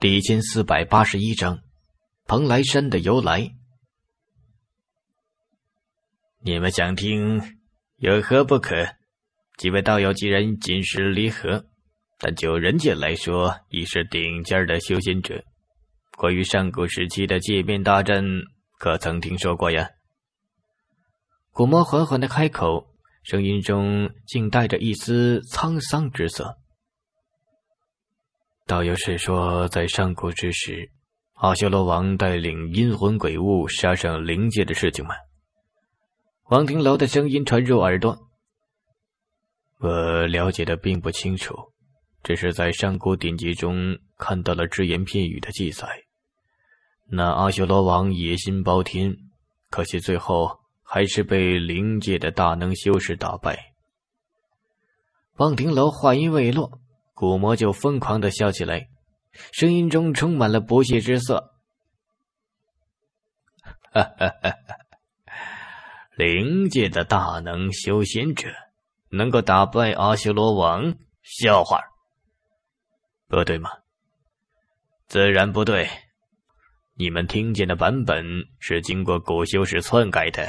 第一千四百八十一章，蓬莱山的由来。你们想听，有何不可？几位道友，既然今时离合，但就人界来说，已是顶尖的修仙者。关于上古时期的界面大战，可曾听说过呀？古魔缓缓的开口，声音中竟带着一丝沧桑之色。倒游是说，在上古之时，阿修罗王带领阴魂鬼物杀上灵界的事情吗？王庭楼的声音传入耳朵。我了解的并不清楚，只是在上古典籍中看到了只言片语的记载。那阿修罗王野心包天，可惜最后还是被灵界的大能修士打败。望亭楼话音未落。古魔就疯狂的笑起来，声音中充满了不屑之色。哈哈哈哈灵界的大能修仙者，能够打败阿修罗王？笑话！不对吗？自然不对。你们听见的版本是经过古修士篡改的。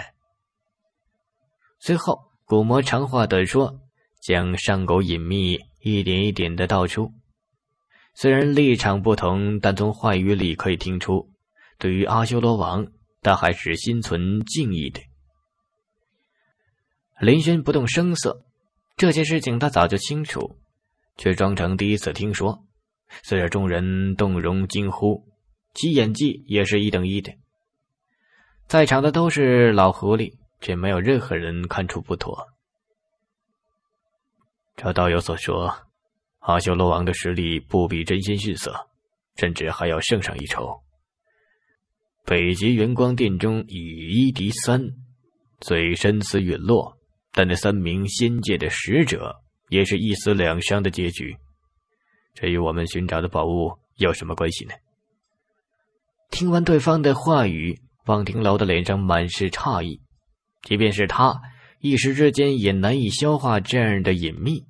随后，古魔长话短说，将上古隐秘。一点一点的道出，虽然立场不同，但从话语里可以听出，对于阿修罗王，他还是心存敬意的。林轩不动声色，这件事情他早就清楚，却装成第一次听说。随着众人动容惊呼，其演技也是一等一的。在场的都是老狐狸，却没有任何人看出不妥。照道友所说，阿修罗王的实力不比真心逊色，甚至还要胜上一筹。北极元光殿中以一敌三，虽身死陨落，但那三名仙界的使者也是一死两伤的结局。这与我们寻找的宝物有什么关系呢？听完对方的话语，望亭楼的脸上满是诧异，即便是他一时之间也难以消化这样的隐秘。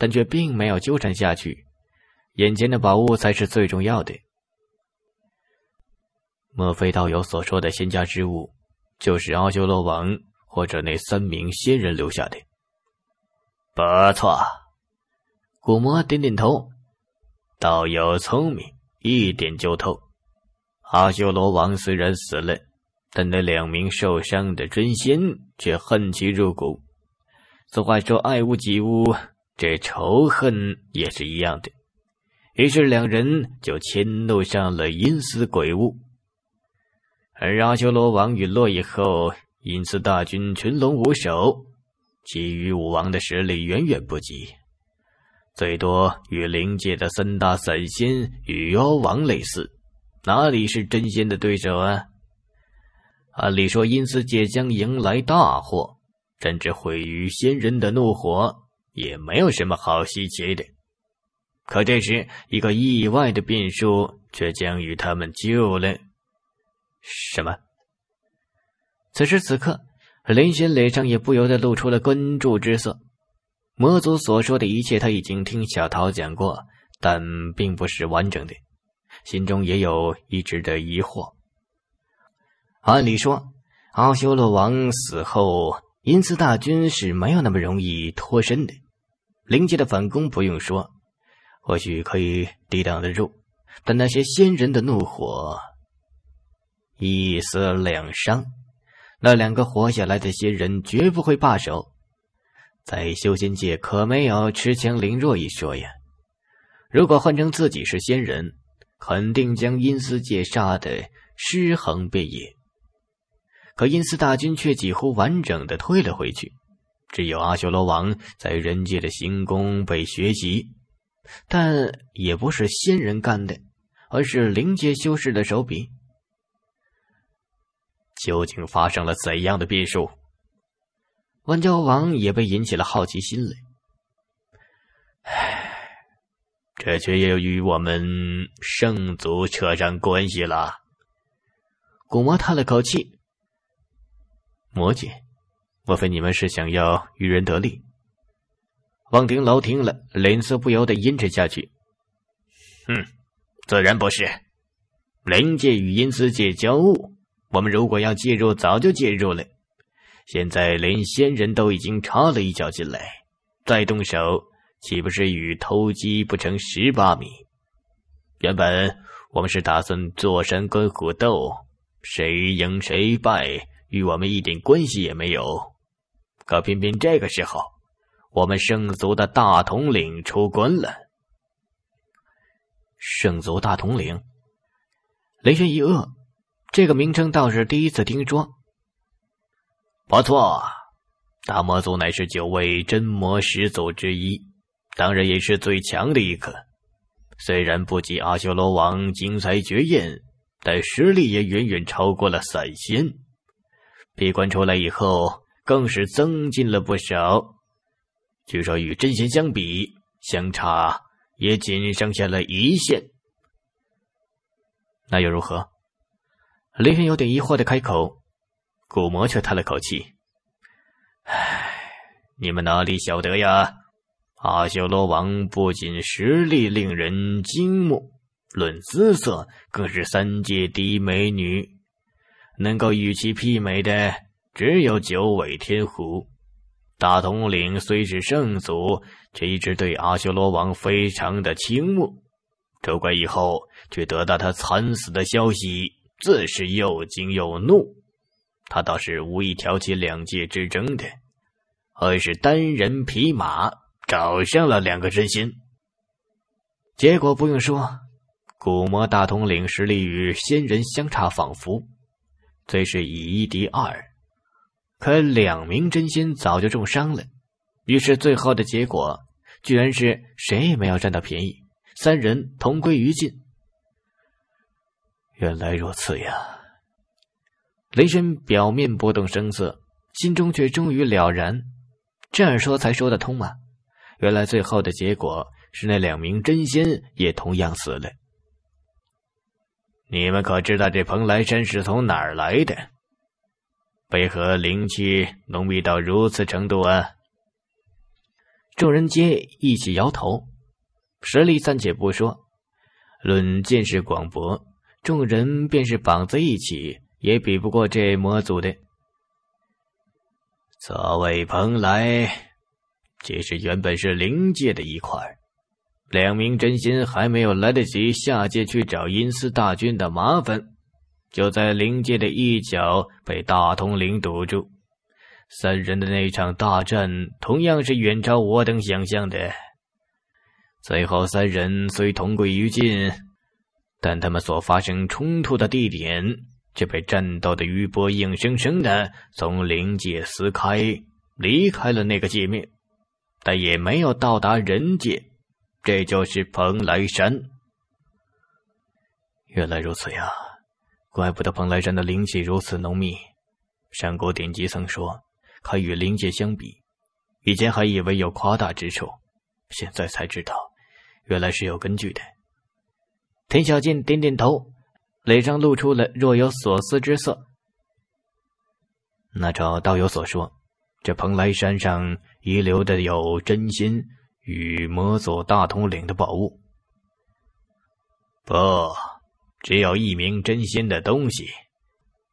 但却并没有纠缠下去，眼前的宝物才是最重要的。莫非道友所说的仙家之物，就是阿修罗王或者那三名仙人留下的？不错，古魔点点头，道友聪明，一点就透。阿修罗王虽然死了，但那两名受伤的真仙却恨其入骨。俗话说，爱屋及乌。这仇恨也是一样的，于是两人就迁怒上了阴司鬼物。而阿修罗王陨落以后，阴司大军群龙无首，其余武王的实力远远不及，最多与灵界的三大散仙与妖王类似，哪里是真仙的对手啊？按理说，阴司界将迎来大祸，甚至毁于仙人的怒火。也没有什么好稀奇的，可这时一个意外的变数却将与他们救了。什么？此时此刻，林轩脸上也不由得露出了关注之色。魔族所说的一切他已经听小桃讲过，但并不是完整的，心中也有一直的疑惑。按理说，奥修罗王死后，银丝大军是没有那么容易脱身的。灵界的反攻不用说，或许可以抵挡得住，但那些仙人的怒火，一死两伤，那两个活下来的仙人绝不会罢手。在修仙界可没有持强凌弱一说呀！如果换成自己是仙人，肯定将阴司界杀的尸横遍野。可阴司大军却几乎完整的退了回去。只有阿修罗王在人界的行宫被学习，但也不是仙人干的，而是灵界修士的手笔。究竟发生了怎样的变数？万教王也被引起了好奇心来。唉，这却又与我们圣族扯上关系了。古魔叹了口气，魔界。莫非你们是想要渔人得利？望亭楼听了，脸色不由得阴沉下去。嗯，自然不是。灵界与阴司界交恶，我们如果要介入，早就介入了。现在连仙人都已经插了一脚进来，再动手，岂不是与偷鸡不成蚀把米？原本我们是打算坐山观虎斗，谁赢谁败，与我们一点关系也没有。可偏偏这个时候，我们圣族的大统领出关了。圣族大统领，雷神一愕，这个名称倒是第一次听说。不错，大魔族乃是九位真魔始祖之一，当然也是最强的一个。虽然不及阿修罗王惊才绝艳，但实力也远远超过了散仙。闭关出来以后。更是增进了不少，据说与真仙相比，相差也仅剩下了一线。那又如何？林轩有点疑惑的开口，古魔却叹了口气：“唉，你们哪里晓得呀？阿修罗王不仅实力令人惊慕，论姿色更是三界第一美女，能够与其媲美的。”只有九尾天狐，大统领虽是圣祖，却一直对阿修罗王非常的倾慕。出关以后，却得到他惨死的消息，自是又惊又怒。他倒是无意挑起两界之争的，而是单人匹马找上了两个真仙。结果不用说，古魔大统领实力与仙人相差仿佛，虽是以一敌二。可两名真仙早就重伤了，于是最后的结果居然是谁也没有占到便宜，三人同归于尽。原来如此呀！雷神表面不动声色，心中却终于了然。这样说才说得通嘛！原来最后的结果是那两名真仙也同样死了。你们可知道这蓬莱山是从哪儿来的？为何灵气浓密到如此程度啊？众人皆一起摇头。实力暂且不说，论见识广博，众人便是绑在一起，也比不过这魔族的。所谓蓬莱，其实原本是灵界的一块。两名真心还没有来得及下界去找阴司大军的麻烦。就在灵界的一角被大通灵堵住，三人的那场大战同样是远超我等想象的。最后三人虽同归于尽，但他们所发生冲突的地点却被战斗的余波硬生生的从灵界撕开，离开了那个界面，但也没有到达人界。这就是蓬莱山。原来如此呀！怪不得蓬莱山的灵气如此浓密，山谷典籍曾说，可与灵界相比。以前还以为有夸大之处，现在才知道，原来是有根据的。田小静点点头，脸上露出了若有所思之色。那照道友所说，这蓬莱山上遗留的有真仙与魔祖大统领的宝物？不。只有一名真心的东西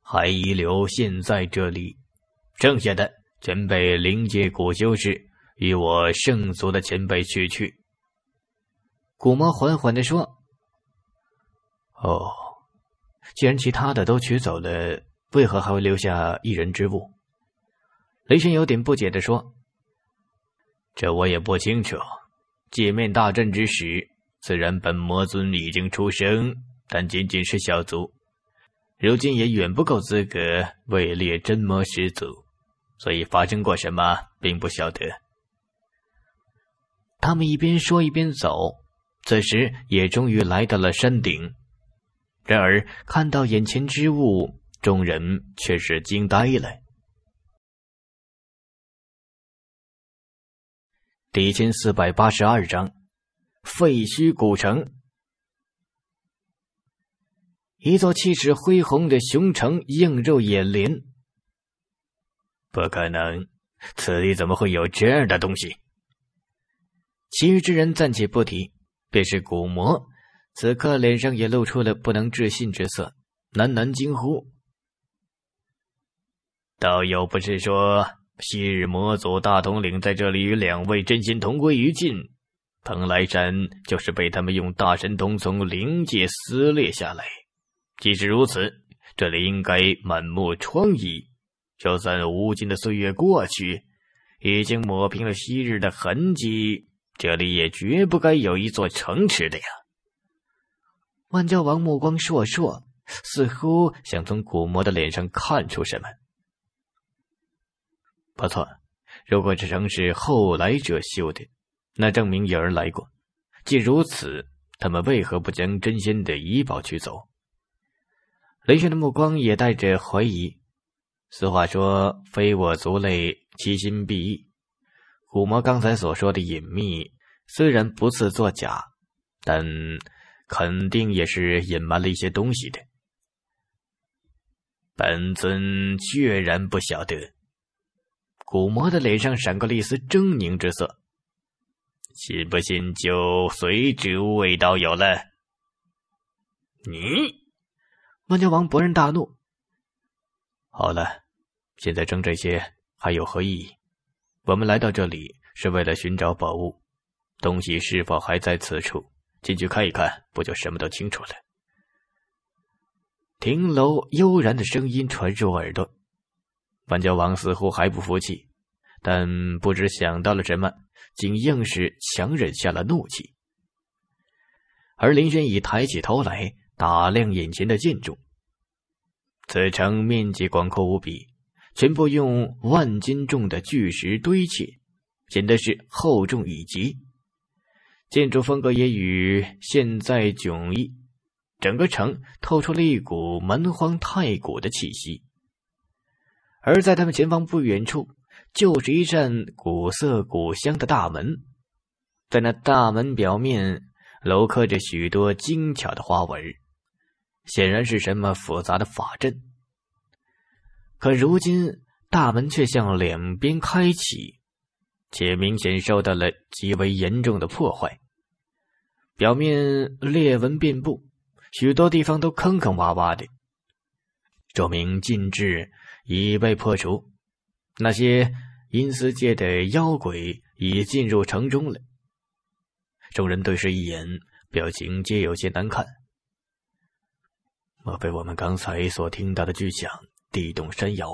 还遗留现在这里，剩下的全被灵界古修士与我圣族的前辈取去。古魔缓缓地说：“哦，既然其他的都取走了，为何还会留下一人之物？”雷神有点不解地说：“这我也不清楚。界面大战之时，虽然本魔尊已经出生。”但仅仅是小卒，如今也远不够资格位列真魔始祖，所以发生过什么并不晓得。他们一边说一边走，此时也终于来到了山顶。然而看到眼前之物，众人却是惊呆了。第一千四百八十二章：废墟古城。一座气势恢宏的雄城映入眼帘。不可能，此地怎么会有这样的东西？其余之人暂且不提，便是古魔，此刻脸上也露出了不能置信之色，喃喃惊呼：“道友不是说，昔日魔祖大统领在这里与两位真仙同归于尽，蓬莱山就是被他们用大神通从灵界撕裂下来？”即使如此，这里应该满目疮痍。就算无尽的岁月过去，已经抹平了昔日的痕迹，这里也绝不该有一座城池的呀！万教王目光烁烁，似乎想从古魔的脸上看出什么。不错，如果这城是后来者修的，那证明有人来过。既如此，他们为何不将真仙的遗宝取走？雷轩的目光也带着怀疑。俗话说：“非我族类，其心必异。”古魔刚才所说的隐秘，虽然不似作假，但肯定也是隐瞒了一些东西的。本尊决然不晓得。古魔的脸上闪过了一丝狰狞之色。信不信就随植物卫道友了？你。万家王勃然大怒。好了，现在争这些还有何意义？我们来到这里是为了寻找宝物，东西是否还在此处？进去看一看，不就什么都清楚了？亭楼悠然的声音传入耳朵，万家王似乎还不服气，但不知想到了什么，竟硬是强忍下了怒气。而林轩已抬起头来。打量眼前的建筑，此城面积广阔无比，全部用万斤重的巨石堆砌，显得是厚重以及。建筑风格也与现在迥异，整个城透出了一股蛮荒太古的气息。而在他们前方不远处，就是一扇古色古香的大门，在那大门表面镂刻着许多精巧的花纹。显然是什么复杂的法阵，可如今大门却向两边开启，且明显受到了极为严重的破坏，表面裂纹遍布，许多地方都坑坑洼洼的，说明禁制已被破除，那些阴司界的妖鬼已进入城中了。众人对视一眼，表情皆有些难看。莫非我们刚才所听到的巨响、地动山摇，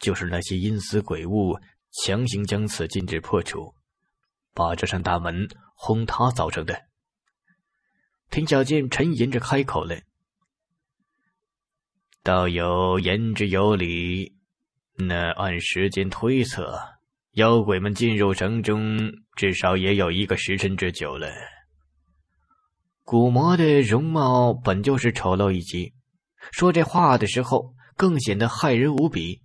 就是那些阴司鬼物强行将此禁制破除，把这扇大门轰塌造成的？听小贱沉吟着开口了：“道友言之有理，那按时间推测，妖鬼们进入城中至少也有一个时辰之久了。古魔的容貌本就是丑陋一级。”说这话的时候，更显得骇人无比，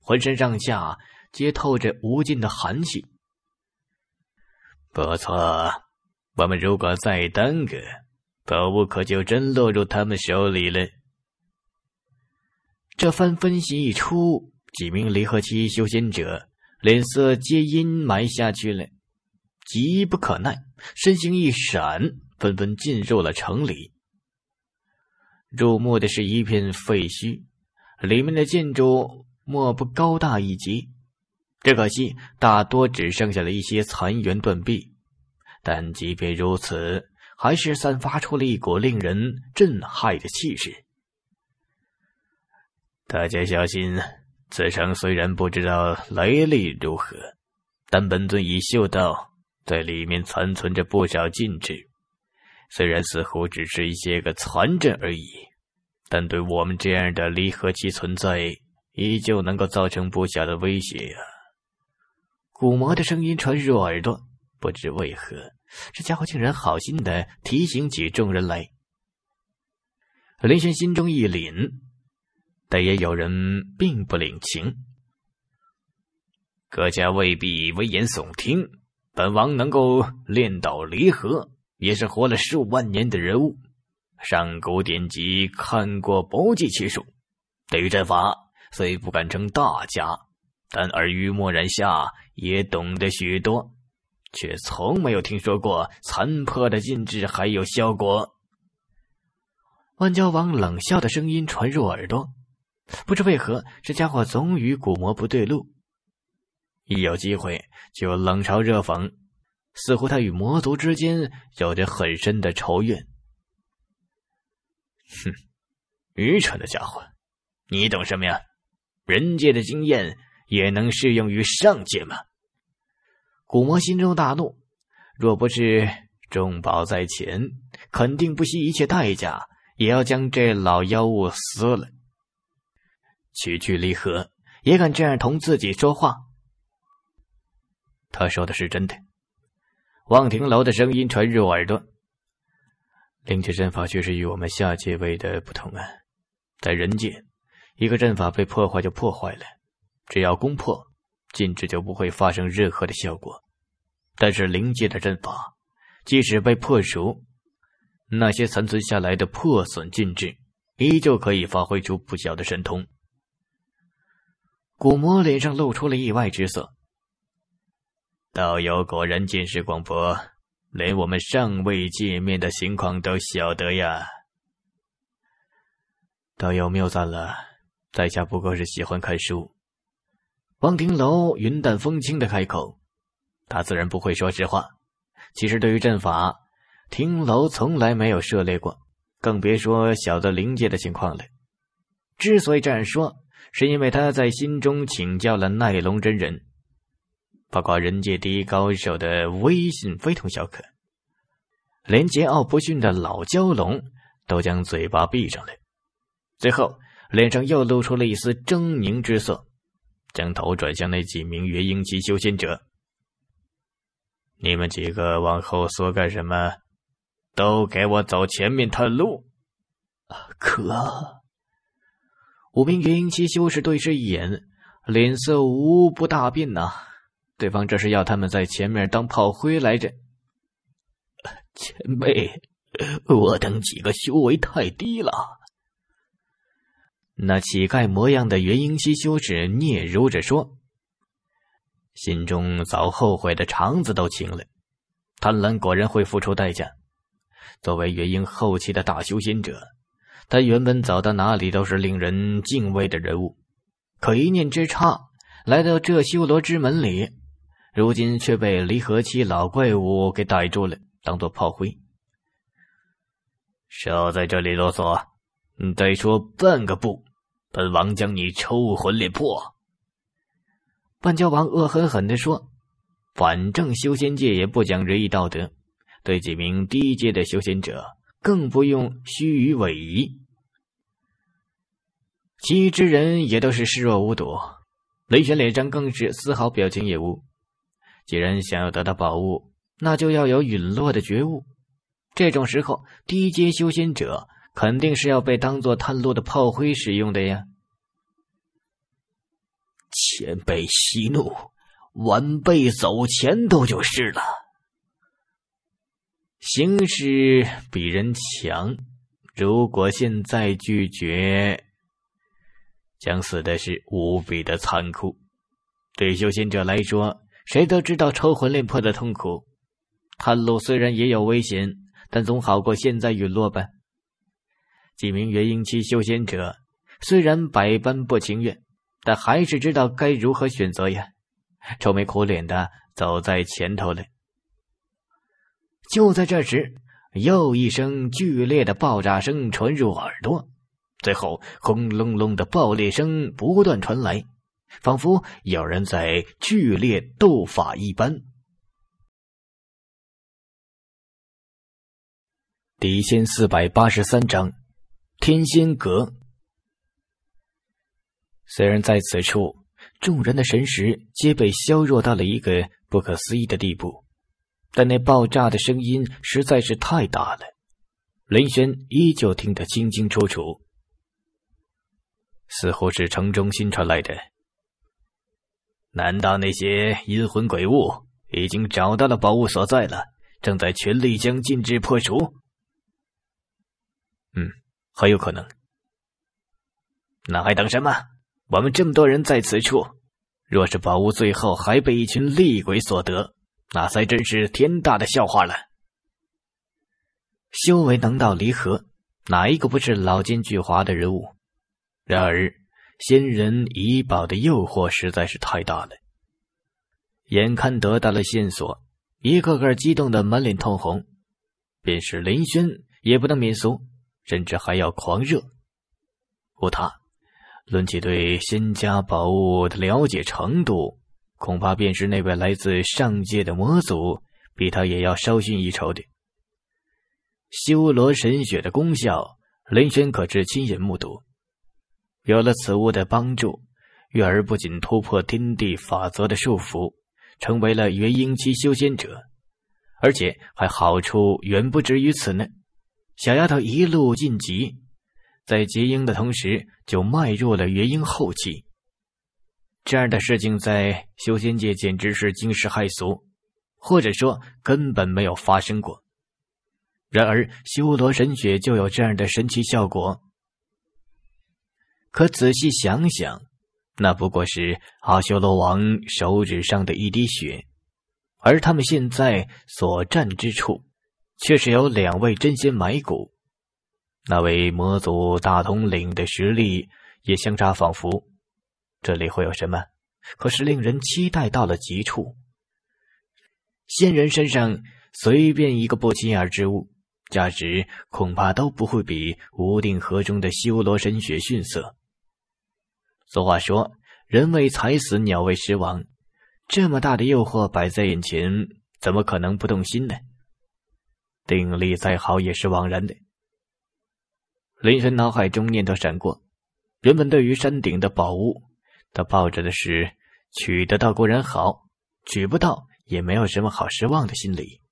浑身上下皆透着无尽的寒气。不错，我们如果再耽搁，宝物可就真落入他们手里了。这番分析一出，几名离合期修仙者脸色皆阴霾下去了，急不可耐，身形一闪，纷纷进入了城里。入目的是一片废墟，里面的建筑莫不高大一级，只可惜大多只剩下了一些残垣断壁。但即便如此，还是散发出了一股令人震撼的气势。大家小心，此城虽然不知道来历如何，但本尊已嗅到在里面残存着不少禁制。虽然似乎只是一些个残阵而已，但对我们这样的离合器存在，依旧能够造成不小的威胁呀！古魔的声音传入耳朵，不知为何，这家伙竟然好心的提醒起众人来。林轩心中一凛，但也有人并不领情。各家未必危言耸听，本王能够练到离合。也是活了十五万年的人物，上古典籍看过不计其数。对于阵法，虽不敢称大家，但耳濡目染下也懂得许多，却从没有听说过残破的禁制还有效果。万妖王冷笑的声音传入耳朵，不知为何这家伙总与古魔不对路，一有机会就冷嘲热讽。似乎他与魔族之间有着很深的仇怨。哼，愚蠢的家伙，你懂什么呀？人界的经验也能适用于上界吗？古魔心中大怒，若不是重宝在前，肯定不惜一切代价也要将这老妖物撕了。曲曲离合也敢这样同自己说话？他说的是真的。望亭楼的声音传入耳朵。灵界阵法确实与我们下界位的不同啊，在人界，一个阵法被破坏就破坏了，只要攻破，禁制就不会发生任何的效果。但是灵界的阵法，即使被破除，那些残存下来的破损禁制，依旧可以发挥出不小的神通。古魔脸上露出了意外之色。道友果然见识广博，连我们尚未见面的情况都晓得呀。道友谬赞了，在下不过是喜欢看书。王廷楼云淡风轻的开口，他自然不会说实话。其实对于阵法，廷楼从来没有涉猎过，更别说晓得灵界的情况了。之所以这样说，是因为他在心中请教了奈龙真人。八卦人界第一高手的威信非同小可，连桀骜不驯的老蛟龙都将嘴巴闭上了，最后脸上又露出了一丝狰狞之色，将头转向那几名元婴期修仙者：“你们几个往后缩干什么？都给我走前面探路！”可五名元婴期修士对视一眼，脸色无不大变呐。对方这是要他们在前面当炮灰来着。前辈，我等几个修为太低了。那乞丐模样的元婴期修士嗫嚅着说，心中早后悔的肠子都青了。贪婪果然会付出代价。作为元婴后期的大修仙者，他原本走到哪里都是令人敬畏的人物，可一念之差，来到这修罗之门里。如今却被离合期老怪物给逮住了，当做炮灰。少在这里啰嗦，再说半个不，本王将你抽魂裂魄。”半焦王恶狠狠的说，“反正修仙界也不讲仁义道德，对几名低阶的修仙者更不用虚与委蛇。”其余之人也都是视若无睹，雷玄脸上更是丝毫表情也无。既然想要得到宝物，那就要有陨落的觉悟。这种时候，低阶修仙者肯定是要被当做探路的炮灰使用的呀。前辈息怒，晚辈走前头就是了。形势比人强，如果现在拒绝，将死的是无比的残酷。对修仙者来说。谁都知道抽魂炼魄的痛苦，探路虽然也有危险，但总好过现在陨落吧。几名元婴期修仙者虽然百般不情愿，但还是知道该如何选择呀，愁眉苦脸的走在前头了。就在这时，又一声剧烈的爆炸声传入耳朵，最后轰隆隆的爆裂声不断传来。仿佛有人在剧烈斗法一般。第一四百八十三章，天仙阁。虽然在此处，众人的神识皆被削弱到了一个不可思议的地步，但那爆炸的声音实在是太大了，林轩依旧听得清清楚楚。似乎是城中心传来的。难道那些阴魂鬼物已经找到了宝物所在了？正在全力将禁制破除。嗯，很有可能。那还等什么？我们这么多人在此处，若是宝物最后还被一群厉鬼所得，那才真是天大的笑话了。修为能到离合，哪一个不是老奸巨猾的人物？然而。仙人遗宝的诱惑实在是太大了，眼看得到了线索，一个个激动的满脸通红，便是林轩也不能免俗，甚至还要狂热。无他，论起对仙家宝物的了解程度，恐怕便是那位来自上界的魔祖，比他也要稍逊一筹的。修罗神血的功效，林轩可是亲眼目睹。有了此物的帮助，月儿不仅突破天地法则的束缚，成为了元婴期修仙者，而且还好处远不止于此呢。小丫头一路晋级，在结婴的同时就迈入了元婴后期。这样的事情在修仙界简直是惊世骇俗，或者说根本没有发生过。然而，修罗神血就有这样的神奇效果。可仔细想想，那不过是阿修罗王手指上的一滴血，而他们现在所站之处，却是有两位真仙埋骨。那位魔族大统领的实力也相差仿佛，这里会有什么？可是令人期待到了极处。仙人身上随便一个不起眼之物，价值恐怕都不会比无定河中的修罗神血逊色。俗话说：“人为财死，鸟为食亡。”这么大的诱惑摆在眼前，怎么可能不动心呢？定力再好也是枉然的。林晨脑海中念头闪过，原本对于山顶的宝物，他抱着的是取得到固然好，取不到也没有什么好失望的心理。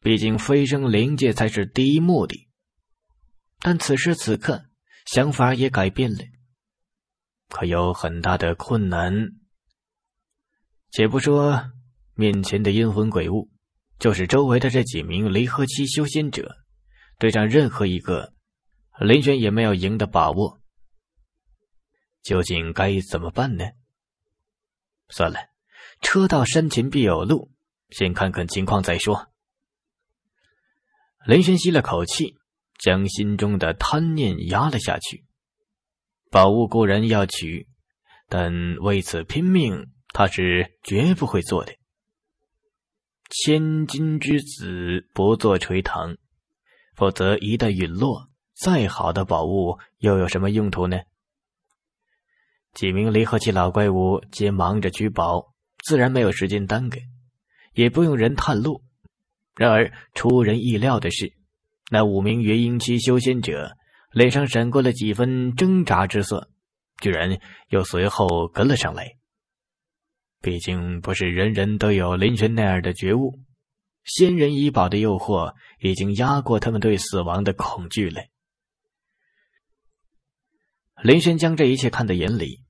毕竟飞升灵界才是第一目的。但此时此刻，想法也改变了。可有很大的困难，且不说面前的阴魂鬼物，就是周围的这几名雷和期修仙者，对上任何一个，林玄也没有赢的把握。究竟该怎么办呢？算了，车到山前必有路，先看看情况再说。林玄吸了口气，将心中的贪念压了下去。宝物固然要取，但为此拼命，他是绝不会做的。千金之子不做垂堂，否则一旦陨落，再好的宝物又有什么用途呢？几名离合器老怪物皆忙着取宝，自然没有时间耽搁，也不用人探路。然而出人意料的是，那五名元婴期修仙者。脸上闪过了几分挣扎之色，居然又随后跟了上来。毕竟不是人人都有林轩那样的觉悟，仙人遗宝的诱惑已经压过他们对死亡的恐惧了。林轩将这一切看在眼里，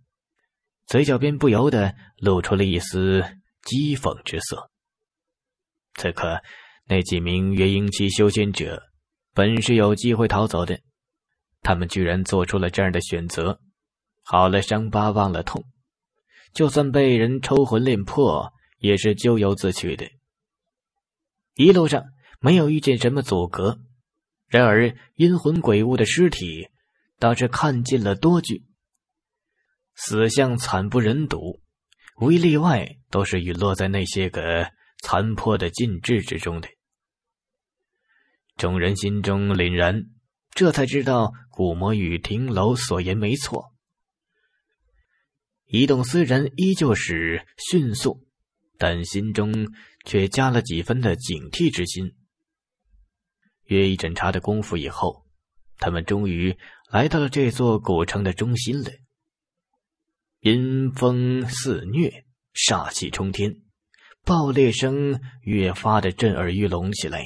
嘴角边不由得露出了一丝讥讽之色。此刻，那几名元婴期修仙者本是有机会逃走的。他们居然做出了这样的选择。好了，伤疤忘了痛，就算被人抽魂炼魄，也是咎由自取的。一路上没有遇见什么阻隔，然而阴魂鬼物的尸体倒是看尽了多具，死相惨不忍睹，无一例外都是陨落在那些个残破的禁制之中的。众人心中凛然。这才知道古魔与亭楼所言没错，移动虽然依旧是迅速，但心中却加了几分的警惕之心。约一盏茶的功夫以后，他们终于来到了这座古城的中心了。阴风肆虐，煞气冲天，爆裂声越发的震耳欲聋起来，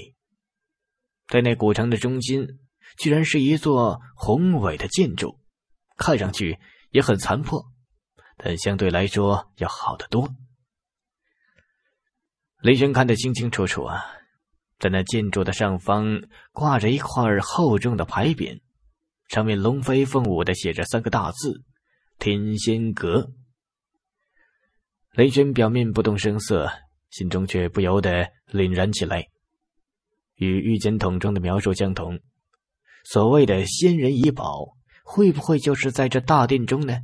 在那古城的中心。居然是一座宏伟的建筑，看上去也很残破，但相对来说要好得多。雷轩看得清清楚楚啊，在那建筑的上方挂着一块厚重的牌匾，上面龙飞凤舞的写着三个大字：“天仙阁”。雷轩表面不动声色，心中却不由得凛然起来，与御简筒中的描述相同。所谓的仙人遗宝，会不会就是在这大殿中呢？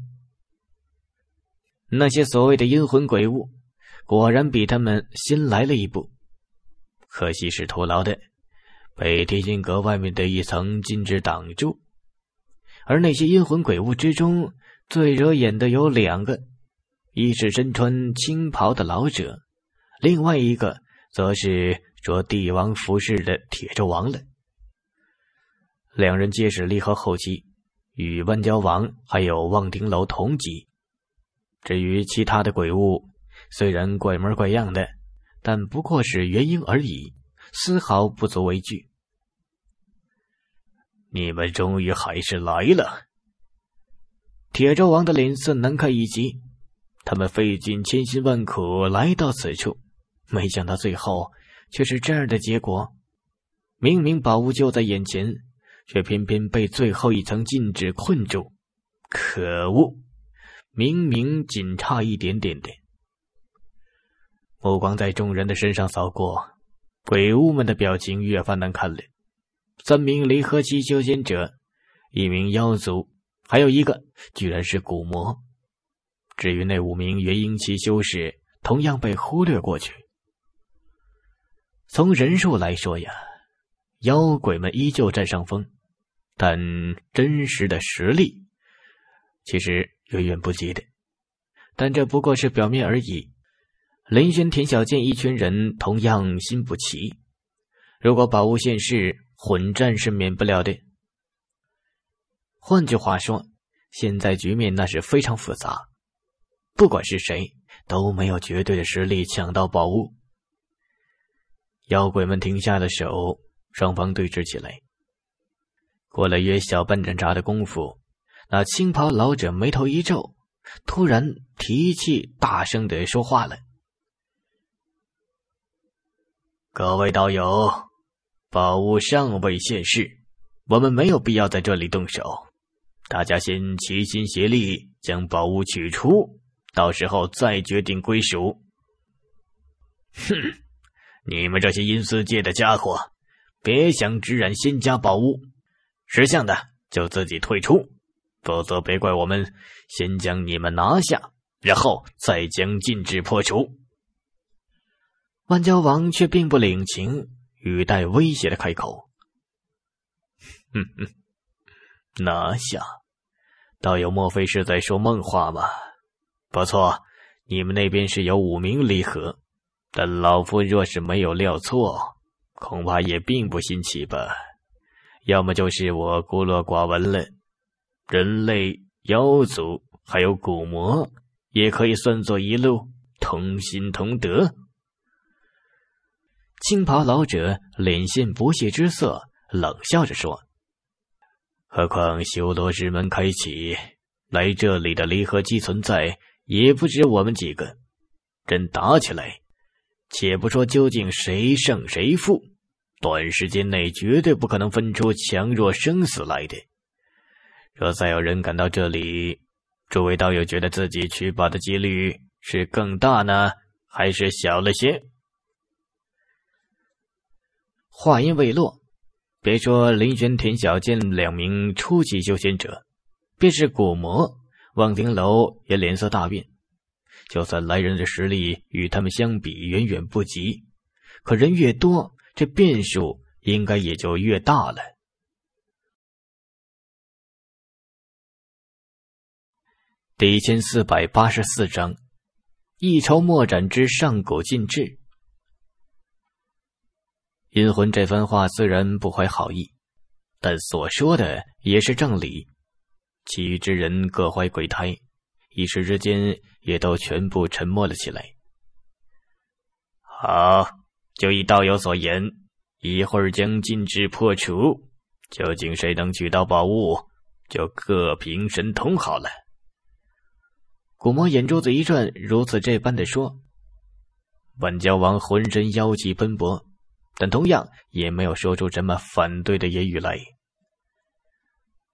那些所谓的阴魂鬼物，果然比他们先来了一步，可惜是徒劳的，被天心阁外面的一层禁纸挡住。而那些阴魂鬼物之中，最惹眼的有两个，一是身穿青袍的老者，另外一个则是着帝王服饰的铁纣王了。两人皆是离合后期，与万蛟王还有望亭楼同级。至于其他的鬼物，虽然怪模怪样的，但不过是元婴而已，丝毫不足为惧。你们终于还是来了！铁咒王的脸色难看一极，他们费尽千辛万苦来到此处，没想到最后却是这样的结果。明明宝物就在眼前。却偏偏被最后一层禁止困住，可恶！明明仅差一点点的。目光在众人的身上扫过，鬼物们的表情越发难看了。三名离合期修仙者，一名妖族，还有一个居然是古魔。至于那五名元婴期修士，同样被忽略过去。从人数来说呀，妖鬼们依旧占上风。但真实的实力其实远远不及的，但这不过是表面而已。林轩、田小健一群人同样心不齐。如果宝物现世，混战是免不了的。换句话说，现在局面那是非常复杂，不管是谁，都没有绝对的实力抢到宝物。妖鬼们停下了手，双方对峙起来。过了约小半盏茶的功夫，那青袍老者眉头一皱，突然提气大声的说话了：“各位道友，宝物尚未现世，我们没有必要在这里动手。大家先齐心协力将宝物取出，到时候再决定归属。”哼，你们这些阴司界的家伙，别想只染仙家宝物！识相的就自己退出，否则别怪我们先将你们拿下，然后再将禁制破除。万蛟王却并不领情，语带威胁的开口：“嗯 嗯，拿下，道友莫非是在说梦话吗？不错，你们那边是有五名离合，但老夫若是没有料错，恐怕也并不新奇吧。”要么就是我孤陋寡闻了，人类、妖族还有古魔，也可以算作一路同心同德。青袍老者脸现不屑之色，冷笑着说：“何况修罗之门开启，来这里的离合器存在也不止我们几个，真打起来，且不说究竟谁胜谁负。”短时间内绝对不可能分出强弱生死来的。若再有人赶到这里，诸位道友觉得自己取宝的几率是更大呢，还是小了些？话音未落，别说林玄、田小剑两名初级修仙者，便是古魔望亭楼也脸色大变。就算来人的实力与他们相比远远不及，可人越多。这变数应该也就越大了。第一千四百八十四章，一筹莫展之上古禁制。阴魂这番话虽然不怀好意，但所说的也是正理。其余之人各怀鬼胎，一时之间也都全部沉默了起来。好。就依道友所言，一会儿将禁制破除，究竟谁能取到宝物，就各凭神通好了。古魔眼珠子一转，如此这般的说。万蛟王浑身妖气喷薄，但同样也没有说出什么反对的言语来。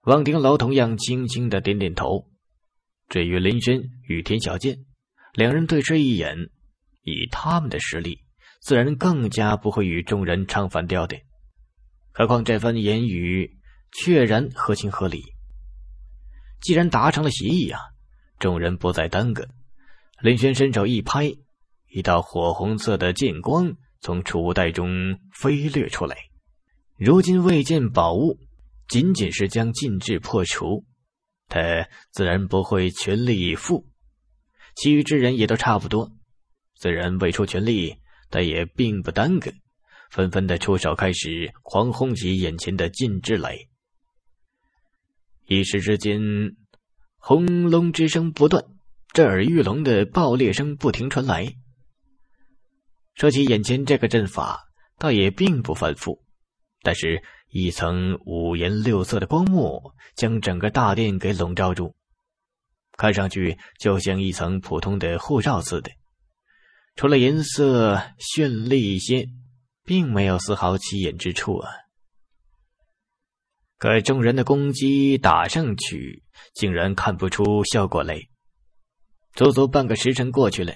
望丁楼同样轻轻的点点头。至于林轩与田小剑，两人对视一眼，以他们的实力。自然更加不会与众人唱反调的，何况这番言语确然合情合理。既然达成了协议啊，众人不再耽搁。林轩伸手一拍，一道火红色的剑光从储物袋中飞掠出来。如今未见宝物，仅仅是将禁制破除，他自然不会全力以赴。其余之人也都差不多，虽然未出全力。但也并不耽搁，纷纷的出手，开始狂轰起眼前的禁之雷。一时之间，轰隆之声不断，震耳欲聋的爆裂声不停传来。说起眼前这个阵法，倒也并不繁复，但是一层五颜六色的光幕将整个大殿给笼罩住，看上去就像一层普通的护罩似的。除了颜色绚丽一些，并没有丝毫起眼之处啊！可众人的攻击打上去，竟然看不出效果来。足足半个时辰过去了，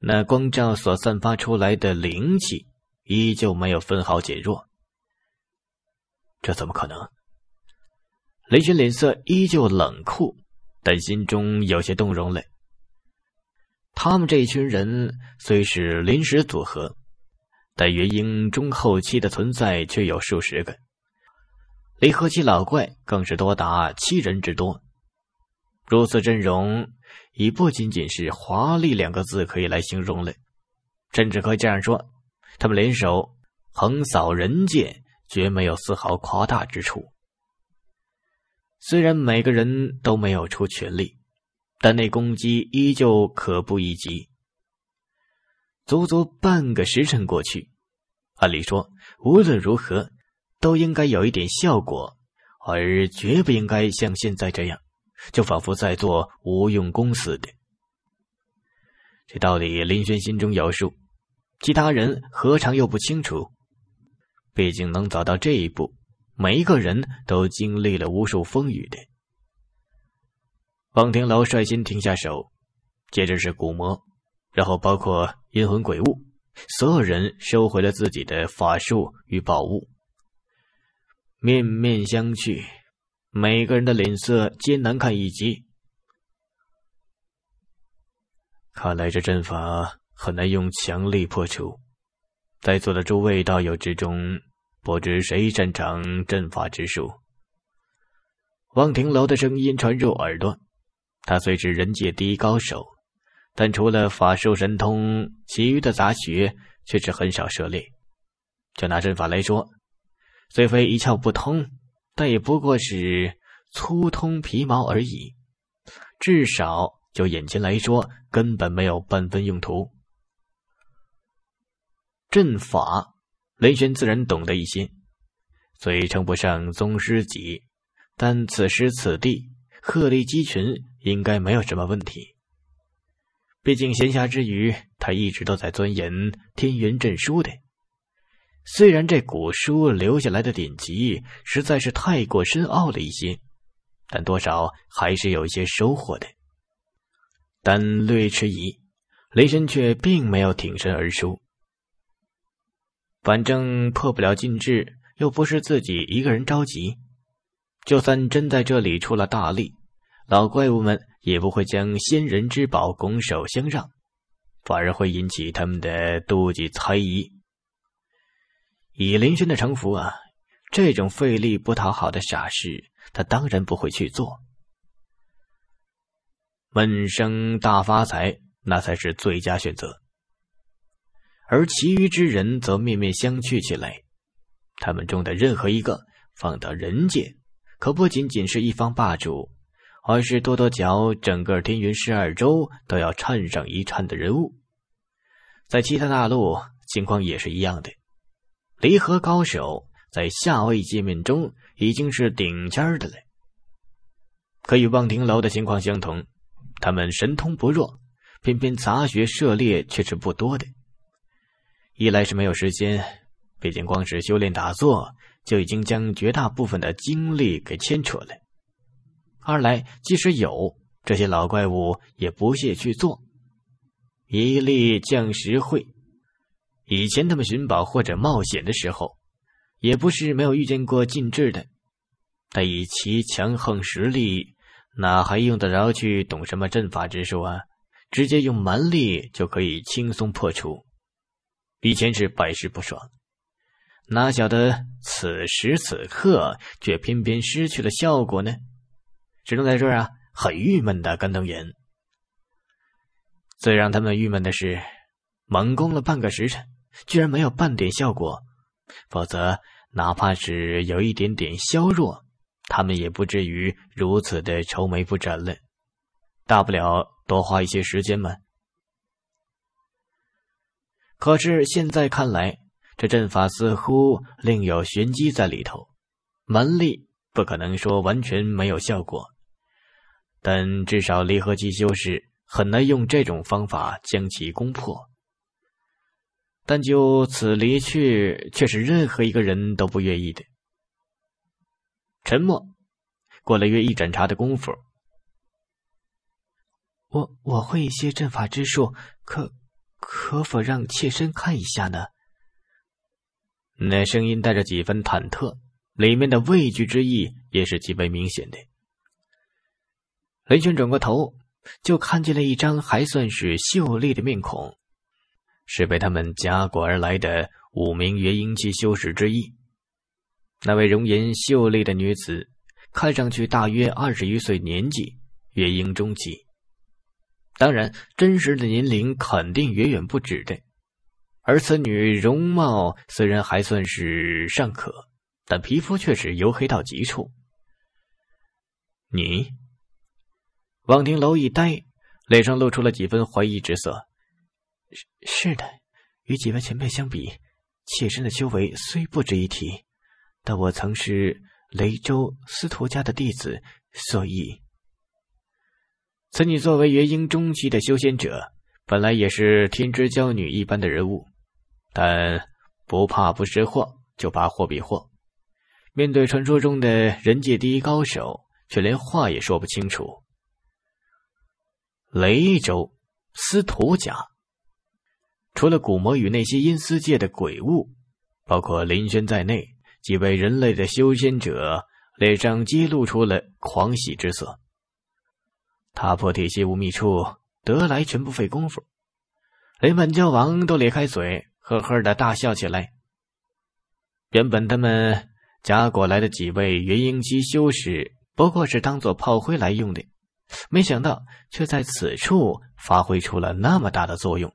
那光照所散发出来的灵气依旧没有分毫减弱。这怎么可能？雷玄脸色依旧冷酷，但心中有些动容了。他们这一群人虽是临时组合，但元婴中后期的存在却有数十个，离合期老怪更是多达七人之多。如此阵容，已不仅仅是“华丽”两个字可以来形容了，甚至可以这样说：他们联手横扫人界，绝没有丝毫夸大之处。虽然每个人都没有出全力。但那攻击依旧可怖一极，足足半个时辰过去，按理说无论如何都应该有一点效果，而绝不应该像现在这样，就仿佛在做无用功似的。这道理林轩心中有数，其他人何尝又不清楚？毕竟能走到这一步，每一个人都经历了无数风雨的。望天楼率先停下手，接着是古魔，然后包括阴魂鬼物，所有人收回了自己的法术与宝物，面面相觑，每个人的脸色皆难看一极。看来这阵法很难用强力破除，在座的诸位道友之中，不知谁擅长阵法之术。望亭楼的声音传入耳朵。他虽是人界第一高手，但除了法术神通，其余的杂学却是很少涉猎。就拿阵法来说，虽非一窍不通，但也不过是粗通皮毛而已。至少就眼前来说，根本没有半分用途。阵法，雷玄自然懂得一些，虽称不上宗师级，但此时此地。鹤立鸡群应该没有什么问题，毕竟闲暇之余，他一直都在钻研《天元阵书》的。虽然这古书留下来的典籍实在是太过深奥了一些，但多少还是有一些收获的。但略迟疑，雷神却并没有挺身而出。反正破不了禁制，又不是自己一个人着急。就算真在这里出了大力，老怪物们也不会将仙人之宝拱手相让，反而会引起他们的妒忌猜疑。以林轩的城府啊，这种费力不讨好的傻事，他当然不会去做。闷声大发财，那才是最佳选择。而其余之人则面面相觑起来，他们中的任何一个放到人界。可不仅仅是一方霸主，而是跺跺脚，整个天云十二州都要颤上一颤的人物。在其他大陆，情况也是一样的。离合高手在下位界面中已经是顶尖的了。可与望亭楼的情况相同，他们神通不弱，偏偏杂学涉猎却是不多的。一来是没有时间，毕竟光是修炼打坐。就已经将绝大部分的精力给牵扯了。二来，即使有这些老怪物，也不屑去做。一力降十会，以前他们寻宝或者冒险的时候，也不是没有遇见过禁制的。但以其强横实力，哪还用得着去懂什么阵法之术啊？直接用蛮力就可以轻松破除。以前是百试不爽。哪晓得此时此刻却偏偏失去了效果呢？只能在这儿啊，很郁闷的干瞪眼。最让他们郁闷的是，猛攻了半个时辰，居然没有半点效果。否则，哪怕是有一点点削弱，他们也不至于如此的愁眉不展了。大不了多花一些时间嘛。可是现在看来，这阵法似乎另有玄机在里头，蛮力不可能说完全没有效果，但至少离合机修士很难用这种方法将其攻破。但就此离去，却是任何一个人都不愿意的。沉默，过了约一盏茶的功夫，我我会一些阵法之术，可可否让妾身看一下呢？那声音带着几分忐忑，里面的畏惧之意也是极为明显的。雷军转过头，就看见了一张还算是秀丽的面孔，是被他们夹裹而来的五名元婴期修士之一。那位容颜秀丽的女子，看上去大约二十余岁年纪，元婴中期，当然真实的年龄肯定远远不止的，而此女容貌虽然还算是尚可，但皮肤却是黝黑到极处。你，望亭楼一呆，脸上露出了几分怀疑之色。是是的，与几位前辈相比，妾身的修为虽不值一提，但我曾是雷州司徒家的弟子，所以，此女作为元婴中期的修仙者，本来也是天之娇女一般的人物。但不怕不识货，就怕货比货。面对传说中的人界第一高手，却连话也说不清楚。雷州司徒家，除了古魔与那些阴司界的鬼物，包括林轩在内，几位人类的修仙者脸上皆露出了狂喜之色。踏破铁鞋无觅处，得来全不费工夫。连万教王都咧开嘴。呵呵的大笑起来。原本他们夹过来的几位元婴期修士，不过是当做炮灰来用的，没想到却在此处发挥出了那么大的作用。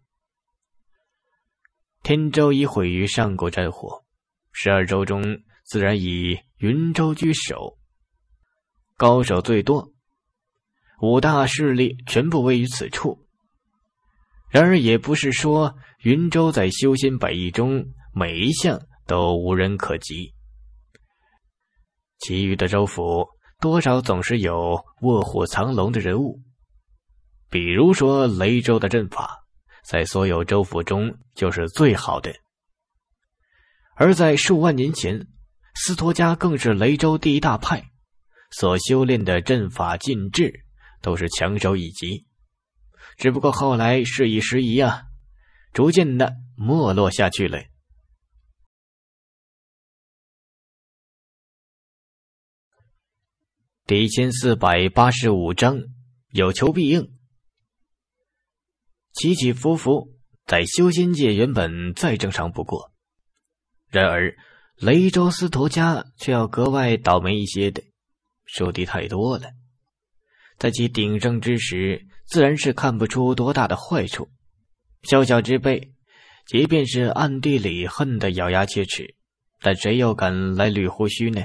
天舟已毁于上古战火，十二州中自然以云州居首，高手最多，五大势力全部位于此处。然而也不是说。云州在修仙百艺中每一项都无人可及，其余的州府多少总是有卧虎藏龙的人物。比如说雷州的阵法，在所有州府中就是最好的。而在数万年前，司托家更是雷州第一大派，所修炼的阵法禁制都是强手一级。只不过后来事已时移啊。逐渐的没落下去了。第一千四百八十五章有求必应。起起伏伏在修仙界原本再正常不过，然而雷州司徒家却要格外倒霉一些的，受敌太多了。在其鼎盛之时，自然是看不出多大的坏处。小小之辈，即便是暗地里恨得咬牙切齿，但谁又敢来捋胡须呢？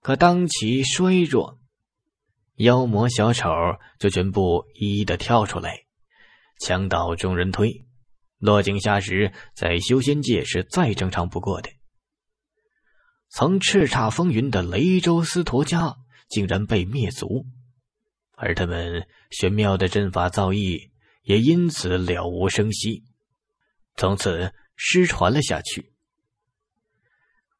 可当其衰弱，妖魔小丑就全部一一的跳出来，墙倒众人推，落井下石，在修仙界是再正常不过的。曾叱咤风云的雷州司徒家，竟然被灭族，而他们玄妙的阵法造诣。也因此了无声息，从此失传了下去。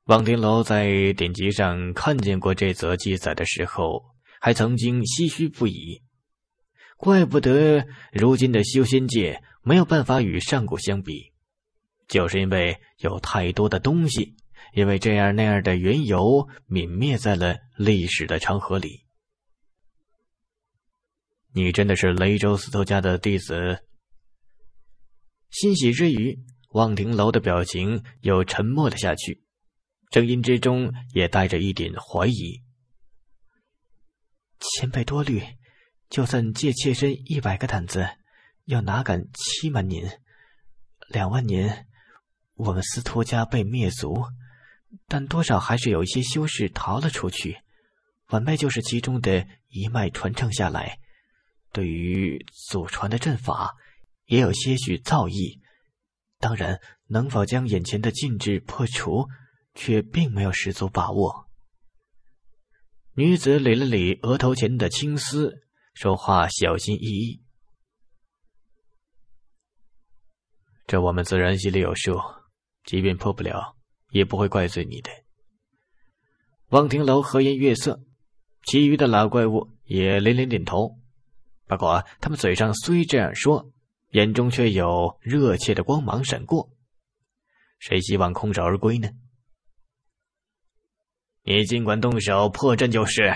望天楼在典籍上看见过这则记载的时候，还曾经唏嘘不已。怪不得如今的修仙界没有办法与上古相比，就是因为有太多的东西，因为这样那样的缘由，泯灭在了历史的长河里。你真的是雷州司徒家的弟子？欣喜之余，望亭楼的表情又沉默了下去，声音之中也带着一点怀疑。前辈多虑，就算借妾身一百个胆子，又哪敢欺瞒您？两万年，我们司徒家被灭族，但多少还是有一些修士逃了出去，晚辈就是其中的一脉传承下来。对于祖传的阵法，也有些许造诣。当然，能否将眼前的禁制破除，却并没有十足把握。女子理了理额头前的青丝，说话小心翼翼：“这我们自然心里有数，即便破不了，也不会怪罪你的。”望亭楼和颜悦色，其余的老怪物也连连点头。不过，他们嘴上虽这样说，眼中却有热切的光芒闪过。谁希望空手而归呢？你尽管动手破阵就是。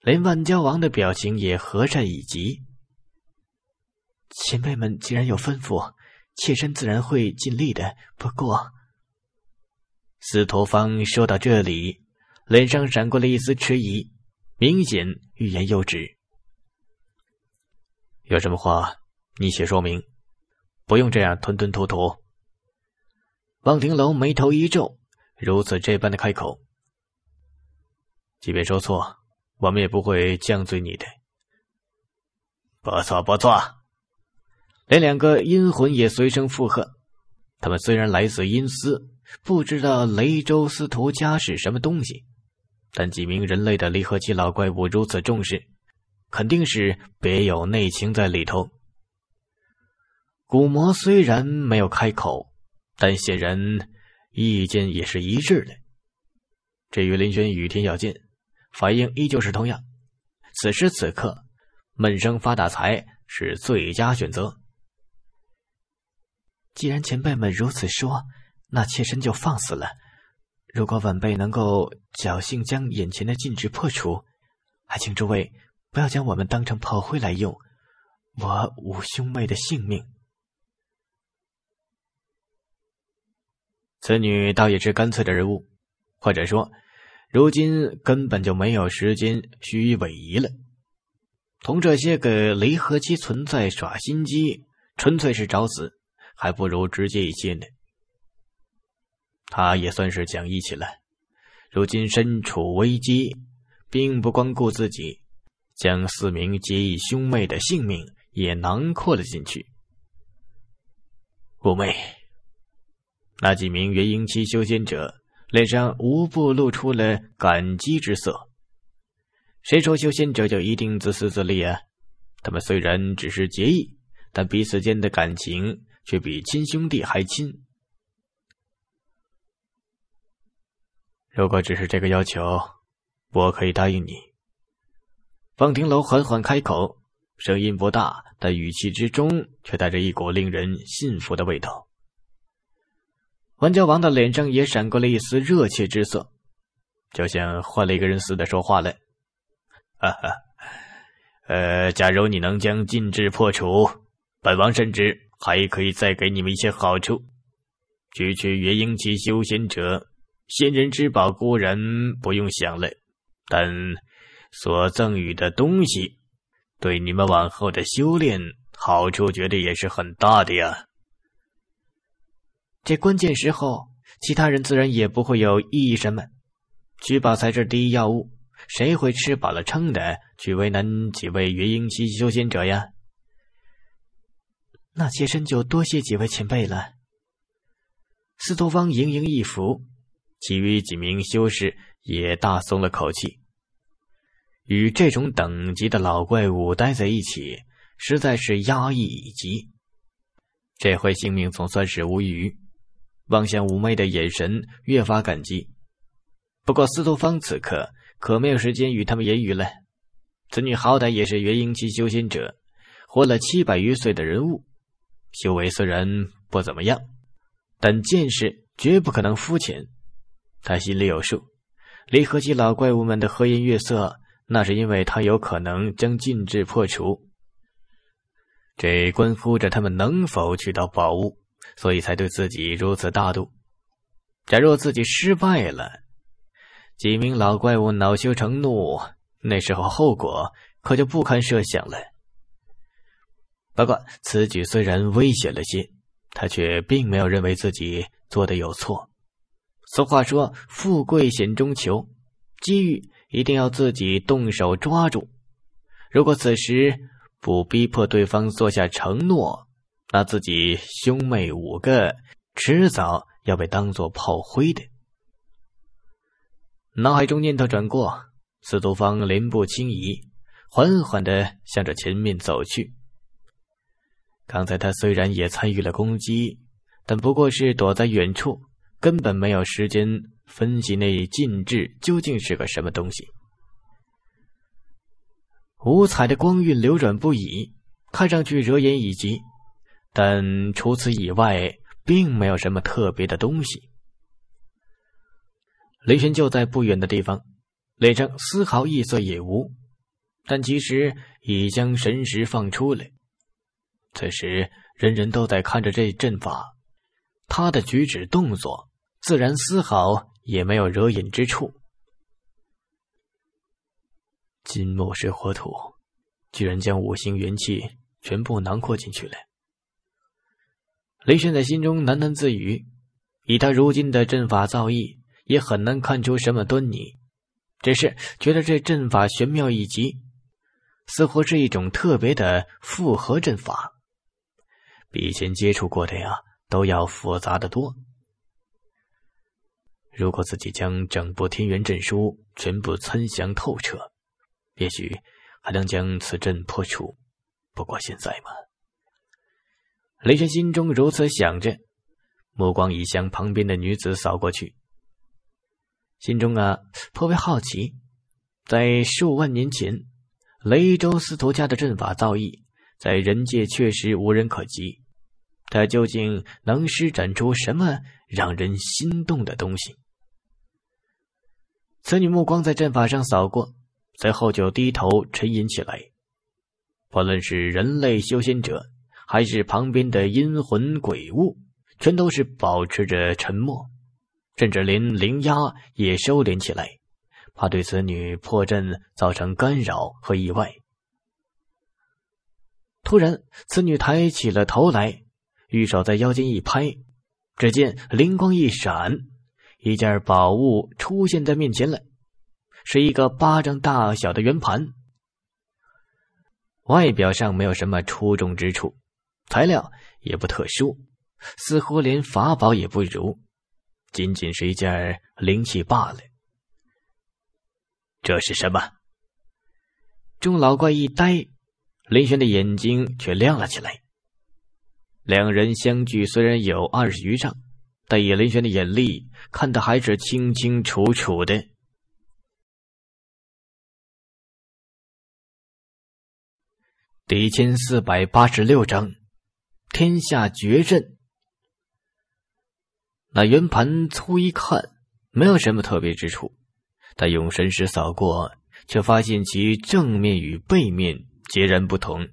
连万家王的表情也和善以及。前辈们既然有吩咐，妾身自然会尽力的。不过，司徒芳说到这里，脸上闪过了一丝迟疑，明显欲言又止。有什么话，你写说明，不用这样吞吞吐吐。望亭楼眉头一皱，如此这般的开口。即便说错，我们也不会降罪你的。不错，不错，连两个阴魂也随声附和。他们虽然来自阴司，不知道雷州司徒家是什么东西，但几名人类的离合器老怪物如此重视。肯定是别有内情在里头。古魔虽然没有开口，但显然意见也是一致的。至于林轩与田小贱反应依旧是同样。此时此刻，闷声发大财是最佳选择。既然前辈们如此说，那妾身就放肆了。如果晚辈能够侥幸将眼前的禁制破除，还请诸位。不要将我们当成炮灰来用，我五兄妹的性命。此女倒也是干脆的人物，或者说，如今根本就没有时间虚与委蛇了。同这些个雷和机存在耍心机，纯粹是找死，还不如直接一些呢。他也算是讲义气了，如今身处危机，并不光顾自己。将四名结义兄妹的性命也囊括了进去。五妹，那几名元婴期修仙者脸上无不露出了感激之色。谁说修仙者就一定自私自利啊？他们虽然只是结义，但彼此间的感情却比亲兄弟还亲。如果只是这个要求，我可以答应你。方庭楼缓缓开口，声音不大，但语气之中却带着一股令人信服的味道。魂教王的脸上也闪过了一丝热切之色，就像换了一个人似的说话了：“哈哈，呃，假如你能将禁制破除，本王甚至还可以再给你们一些好处。区区元婴期修仙者，仙人之宝固然不用想了，但……”所赠予的东西，对你们往后的修炼好处绝对也是很大的呀。这关键时候，其他人自然也不会有异议什么。取宝才是第一要务，谁会吃饱了撑的去为难几位元婴期修仙者呀？那妾身就多谢几位前辈了。司徒芳盈盈一福，其余几名修士也大松了口气。与这种等级的老怪物待在一起，实在是压抑以及。这回性命总算是无虞，望向妩媚的眼神越发感激。不过司徒芳此刻可没有时间与他们言语了。此女好歹也是元婴期修仙者，活了七百余岁的人物，修为虽然不怎么样，但见识绝不可能肤浅。他心里有数，离合期老怪物们的和颜悦色。那是因为他有可能将禁制破除，这关乎着他们能否取到宝物，所以才对自己如此大度。假若自己失败了，几名老怪物恼羞成怒，那时候后果可就不堪设想了。不过此举虽然危险了些，他却并没有认为自己做的有错。俗话说：“富贵险中求，机遇。”一定要自己动手抓住。如果此时不逼迫对方做下承诺，那自己兄妹五个迟早要被当做炮灰的。脑海中念头转过，司徒芳临步轻移，缓缓的向着前面走去。刚才他虽然也参与了攻击，但不过是躲在远处，根本没有时间。分析那禁制究竟是个什么东西？五彩的光晕流转不已，看上去惹眼已极，但除此以外，并没有什么特别的东西。雷玄就在不远的地方，脸上丝毫异色也无，但其实已将神识放出来。此时，人人都在看着这阵法，他的举止动作自然丝毫。也没有惹眼之处。金木水火土，居然将五行元气全部囊括进去了。雷轩在心中喃喃自语：“以他如今的阵法造诣，也很难看出什么端倪，只是觉得这阵法玄妙一级，似乎是一种特别的复合阵法，比前接触过的呀都要复杂的多。”如果自己将整部《天元阵书》全部参详透彻，也许还能将此阵破除。不过现在嘛，雷神心中如此想着，目光已向旁边的女子扫过去，心中啊颇为好奇。在数万年前，雷州司徒家的阵法造诣在人界确实无人可及，他究竟能施展出什么让人心动的东西？此女目光在阵法上扫过，随后就低头沉吟起来。不论是人类修仙者，还是旁边的阴魂鬼物，全都是保持着沉默，甚至连灵压也收敛起来，怕对此女破阵造成干扰和意外。突然，此女抬起了头来，玉手在腰间一拍，只见灵光一闪。一件宝物出现在面前来，是一个巴掌大小的圆盘，外表上没有什么出众之处，材料也不特殊，似乎连法宝也不如，仅仅是一件灵器罢了。这是什么？众老怪一呆，林轩的眼睛却亮了起来。两人相距虽然有二十余丈。但叶林轩的眼力，看得还是清清楚楚的。第一千四百八十六章天下绝阵。那圆盘粗一看没有什么特别之处，他用神识扫过，却发现其正面与背面截然不同。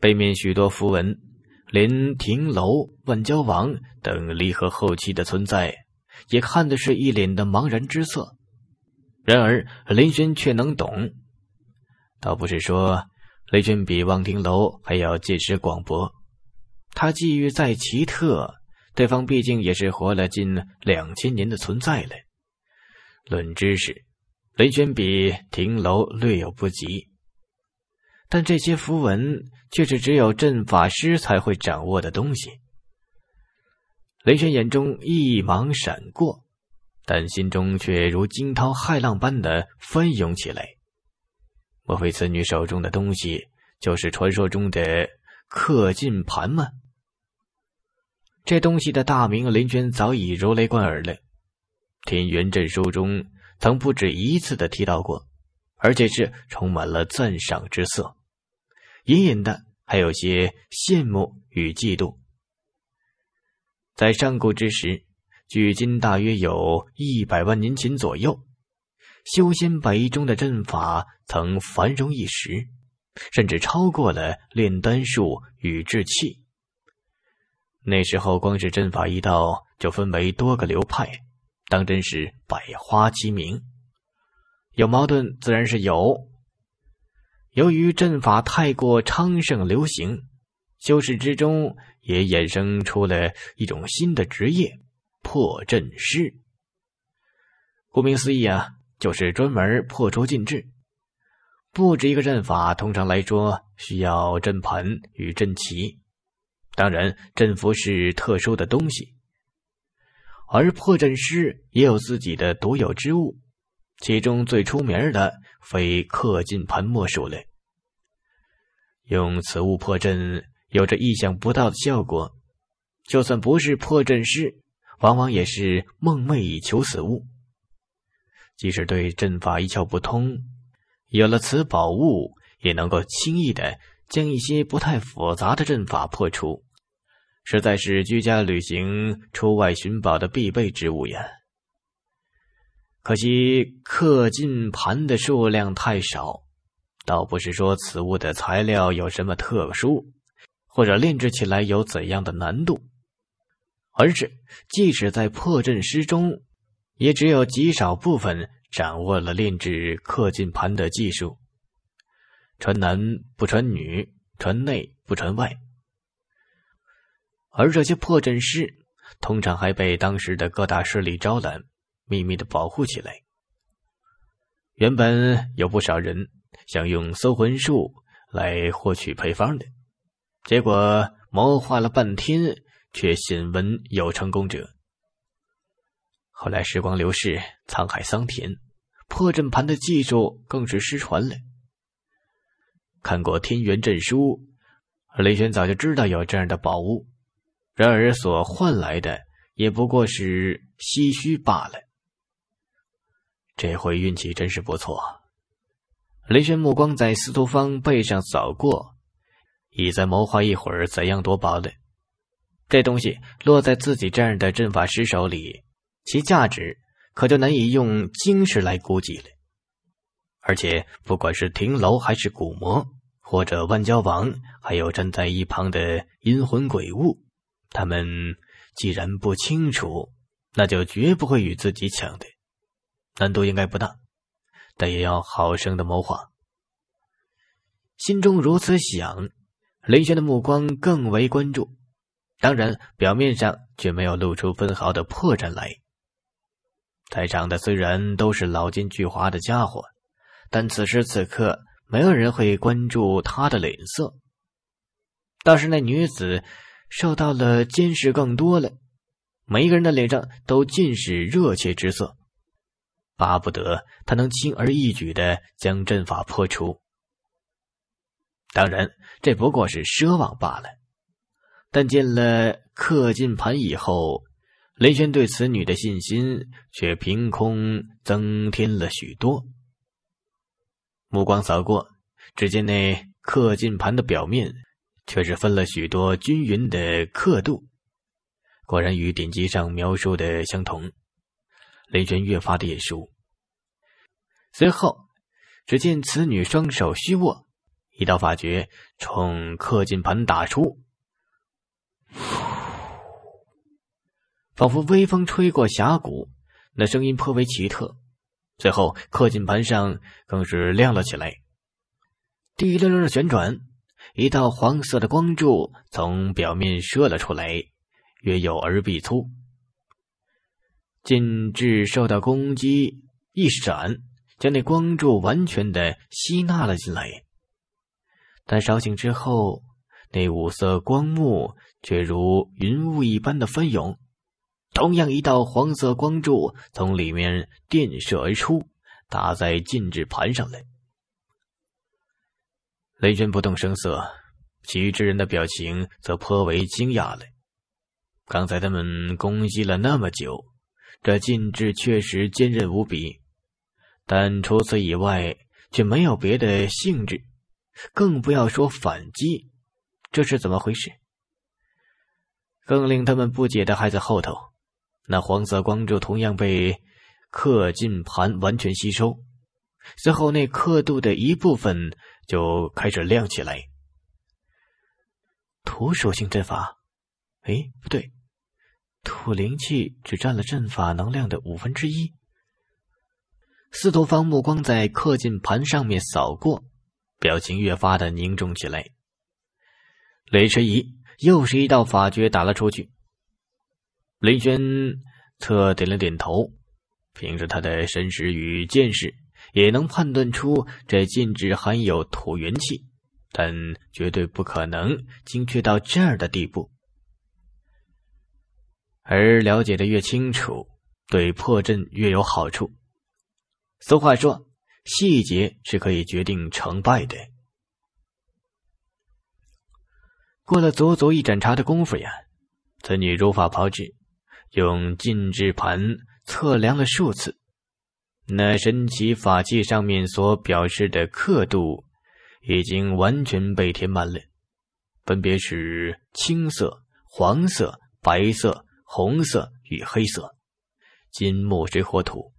背面许多符文。林亭楼、万蛟王等离合后期的存在，也看的是一脸的茫然之色。然而，雷轩却能懂。倒不是说雷军比望亭楼还要见识广博，他际遇再奇特，对方毕竟也是活了近两千年的存在了。论知识，雷军比亭楼略有不及，但这些符文。却是只有阵法师才会掌握的东西。雷轩眼中一芒闪过，但心中却如惊涛骇浪般的翻涌起来。莫非此女手中的东西就是传说中的刻进盘吗？这东西的大名，林轩早已如雷贯耳了。天元阵书中曾不止一次的提到过，而且是充满了赞赏之色。隐隐的还有些羡慕与嫉妒。在上古之时，距今大约有一百万年前左右，修仙百艺中的阵法曾繁荣一时，甚至超过了炼丹术与制器。那时候，光是阵法一道就分为多个流派，当真是百花齐鸣。有矛盾，自然是有。由于阵法太过昌盛流行，修士之中也衍生出了一种新的职业——破阵师。顾名思义啊，就是专门破除禁制。布置一个阵法，通常来说需要阵盘与阵旗，当然阵符是特殊的东西。而破阵师也有自己的独有之物，其中最出名的。非刻金盘莫属了。用此物破阵，有着意想不到的效果。就算不是破阵师，往往也是梦寐以求此物。即使对阵法一窍不通，有了此宝物，也能够轻易的将一些不太复杂的阵法破除。实在是居家旅行、出外寻宝的必备之物呀。可惜刻进盘的数量太少，倒不是说此物的材料有什么特殊，或者炼制起来有怎样的难度，而是即使在破阵师中，也只有极少部分掌握了炼制刻进盘的技术。传男不传女，传内不传外，而这些破阵师，通常还被当时的各大势力招揽。秘密的保护起来。原本有不少人想用搜魂术来获取配方的，结果谋划了半天，却鲜闻有成功者。后来时光流逝，沧海桑田，破阵盘的技术更是失传了。看过《天元阵书》，雷玄早就知道有这样的宝物，然而所换来的也不过是唏嘘罢了。这回运气真是不错。雷轩目光在司徒芳背上扫过，已在谋划一会儿怎样夺宝的。这东西落在自己这样的阵法师手里，其价值可就难以用金石来估计了。而且不管是亭楼还是古魔，或者万交王，还有站在一旁的阴魂鬼物，他们既然不清楚，那就绝不会与自己抢的。难度应该不大，但也要好生的谋划。心中如此想，雷轩的目光更为关注，当然表面上却没有露出分毫的破绽来。在场的虽然都是老奸巨猾的家伙，但此时此刻没有人会关注他的脸色，倒是那女子受到了监视更多了。每一个人的脸上都尽是热切之色。巴不得他能轻而易举的将阵法破除，当然，这不过是奢望罢了。但见了刻进盘以后，雷轩对此女的信心却凭空增添了许多。目光扫过，只见那刻进盘的表面，却是分了许多均匀的刻度，果然与典籍上描述的相同。雷震越发的眼熟。随后，只见此女双手虚握，一道法诀冲刻金盘打出，仿佛微风吹过峡谷，那声音颇为奇特。随后，刻金盘上更是亮了起来，滴溜溜的旋转，一道黄色的光柱从表面射了出来，约有耳臂粗。禁制受到攻击，一闪，将那光柱完全的吸纳了进来。但稍醒之后，那五色光幕却如云雾一般的翻涌，同样一道黄色光柱从里面电射而出，打在禁制盘上来。雷军不动声色，其余之人的表情则颇为惊讶了。刚才他们攻击了那么久。这禁制确实坚韧无比，但除此以外却没有别的性质，更不要说反击。这是怎么回事？更令他们不解的还在后头。那黄色光柱同样被刻进盘完全吸收，随后那刻度的一部分就开始亮起来。土属性阵法？哎，不对。土灵气只占了阵法能量的五分之一。司徒芳目光在刻进盘上面扫过，表情越发的凝重起来。雷迟疑，又是一道法诀打了出去。林轩侧点了点头，凭着他的神识与见识，也能判断出这禁制含有土元气，但绝对不可能精确到这儿的地步。而了解的越清楚，对破阵越有好处。俗话说：“细节是可以决定成败的。”过了足足一盏茶的功夫呀，此女如法炮制，用禁制盘测量了数次，那神奇法器上面所表示的刻度，已经完全被填满了，分别是青色、黄色、白色。红色与黑色，金木水火土，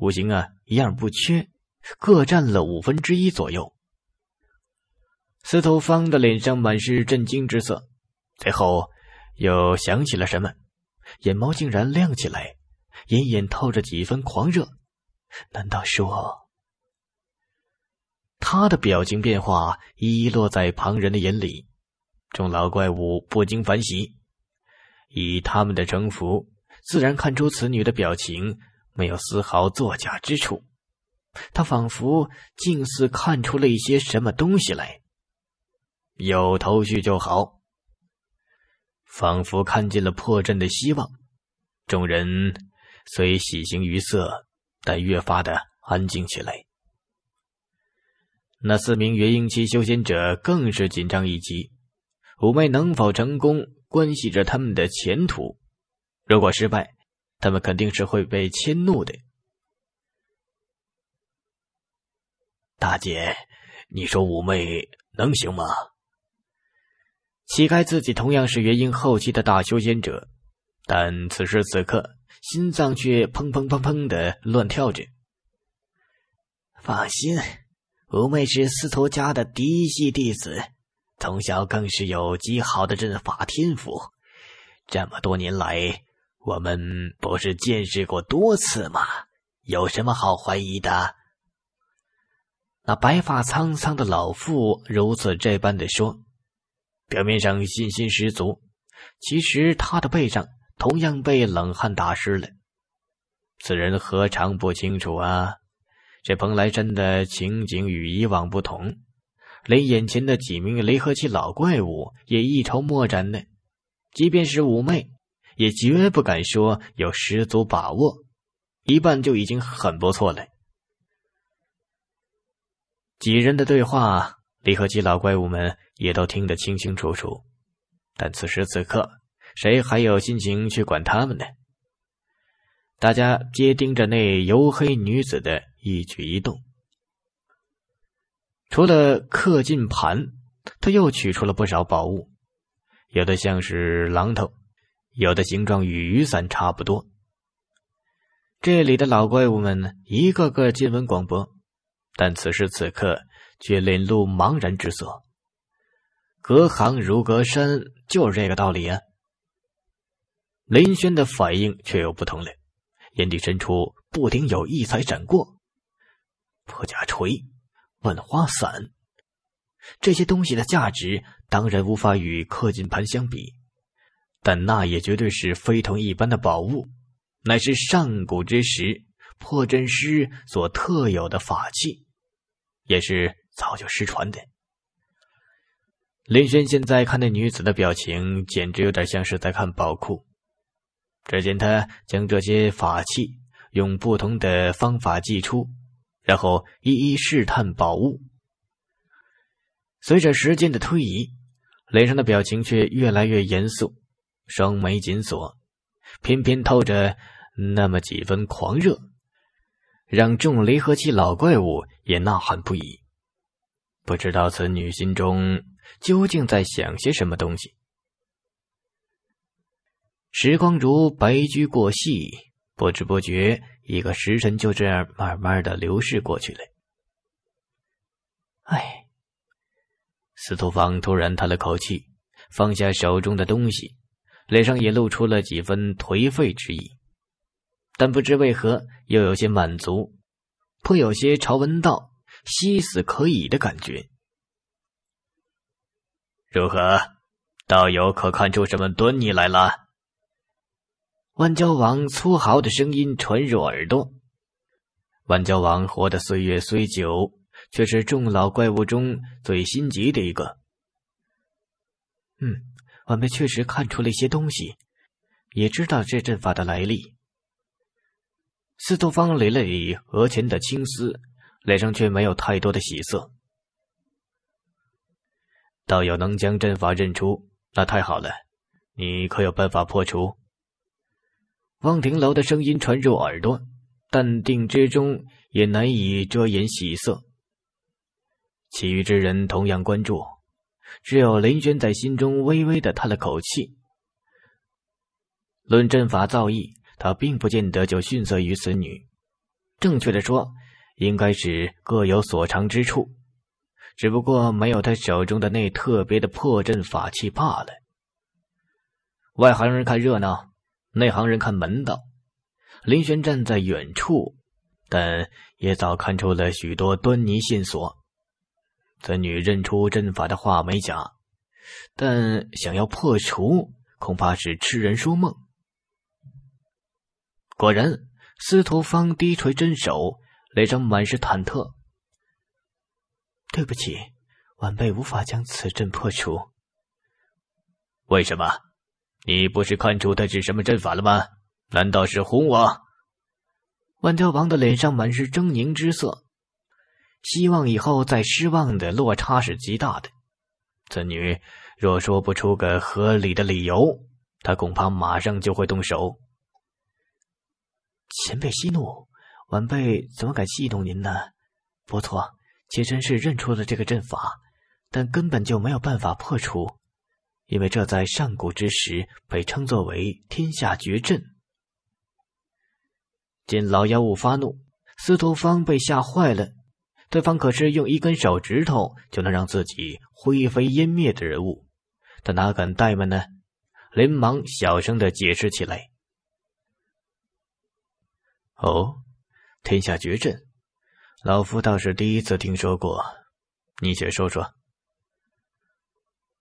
五行啊，一样不缺，各占了五分之一左右。司徒芳的脸上满是震惊之色，随后又想起了什么，眼眸竟然亮起来，隐隐透着几分狂热。难道说？他的表情变化一一落在旁人的眼里，众老怪物不禁反喜。以他们的城府，自然看出此女的表情没有丝毫作假之处。他仿佛近似看出了一些什么东西来，有头绪就好，仿佛看见了破阵的希望。众人虽喜形于色，但越发的安静起来。那四名元婴期修仙者更是紧张一极，五妹能否成功？关系着他们的前途，如果失败，他们肯定是会被迁怒的。大姐，你说五妹能行吗？乞丐自己同样是元婴后期的大修仙者，但此时此刻心脏却砰砰砰砰的乱跳着。放心，五妹是司徒家的嫡系弟子。从小更是有极好的阵法天赋，这么多年来，我们不是见识过多次吗？有什么好怀疑的？那白发苍苍的老妇如此这般的说，表面上信心十足，其实她的背上同样被冷汗打湿了。此人何尝不清楚啊？这蓬莱山的情景与以往不同。连眼前的几名雷和气老怪物也一筹莫展的，即便是妩媚，也绝不敢说有十足把握，一半就已经很不错了。几人的对话，雷和器老怪物们也都听得清清楚楚，但此时此刻，谁还有心情去管他们呢？大家皆盯着那黝黑女子的一举一动。除了刻进盘，他又取出了不少宝物，有的像是榔头，有的形状与雨伞差不多。这里的老怪物们一个个见闻广博，但此时此刻却脸露茫然之色。隔行如隔山，就是这个道理啊。林轩的反应却又不同了，眼底深处不停有异彩闪过，破甲锤。万花伞，这些东西的价值当然无法与刻金盘相比，但那也绝对是非同一般的宝物，乃是上古之时破阵师所特有的法器，也是早就失传的。林轩现在看那女子的表情，简直有点像是在看宝库。只见他将这些法器用不同的方法祭出。然后一一试探宝物。随着时间的推移，脸上的表情却越来越严肃，双眉紧锁，偏偏透着那么几分狂热，让重雷合气老怪物也呐喊不已。不知道此女心中究竟在想些什么东西。时光如白驹过隙，不知不觉。一个时辰就这样慢慢的流逝过去了。哎，司徒芳突然叹了口气，放下手中的东西，脸上也露出了几分颓废之意，但不知为何又有些满足，颇有些朝闻道，夕死可以的感觉。如何，道友可看出什么端倪来了？万蛟王粗豪的声音传入耳朵。万蛟王活的岁月虽久，却是众老怪物中最心急的一个。嗯，晚辈确实看出了一些东西，也知道这阵法的来历。司徒芳理了理额前的青丝，脸上却没有太多的喜色。道友能将阵法认出，那太好了。你可有办法破除？望亭楼的声音传入耳朵，淡定之中也难以遮掩喜色。其余之人同样关注，只有林轩在心中微微的叹了口气。论阵法造诣，他并不见得就逊色于此女。正确的说，应该是各有所长之处，只不过没有他手中的那特别的破阵法器罢了。外行人看热闹。内行人看门道，林轩站在远处，但也早看出了许多端倪线索。此女认出阵法的话没假，但想要破除，恐怕是痴人说梦。果然，司徒芳低垂真手，脸上满是忐忑。对不起，晚辈无法将此阵破除。为什么？你不是看出他是什么阵法了吗？难道是哄我？万条王的脸上满是狰狞之色，希望以后再失望的落差是极大的。此女若说不出个合理的理由，他恐怕马上就会动手。前辈息怒，晚辈怎么敢戏弄您呢？不错，妾身是认出了这个阵法，但根本就没有办法破除。因为这在上古之时被称作为天下绝阵。见老妖物发怒，司徒芳被吓坏了。对方可是用一根手指头就能让自己灰飞烟灭的人物，他哪敢怠慢呢？连忙小声的解释起来：“哦，天下绝阵，老夫倒是第一次听说过，你且说说。”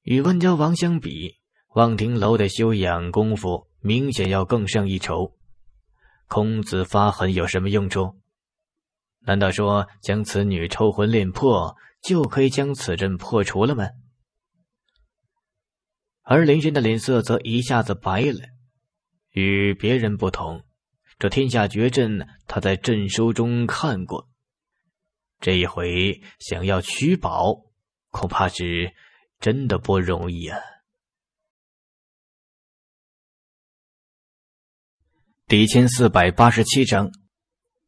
与温娇王相比，望亭楼的修养功夫明显要更胜一筹。孔子发狠有什么用处？难道说将此女抽魂炼魄就可以将此阵破除了吗？而林轩的脸色则一下子白了。与别人不同，这天下绝阵他在阵书中看过，这一回想要取宝，恐怕是。真的不容易啊！第一千四百八十七章，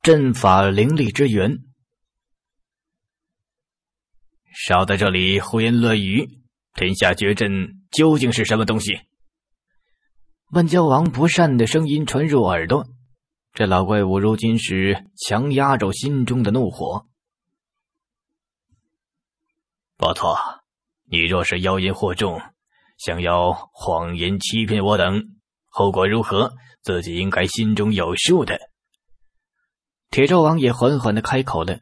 阵法灵力之源。少在这里胡言乱语！天下绝阵究竟是什么东西？万蛟王不善的声音传入耳朵。这老怪物如今是强压着心中的怒火。不错。你若是妖言惑众，想要谎言欺骗我等，后果如何？自己应该心中有数的。铁咒王也缓缓的开口了，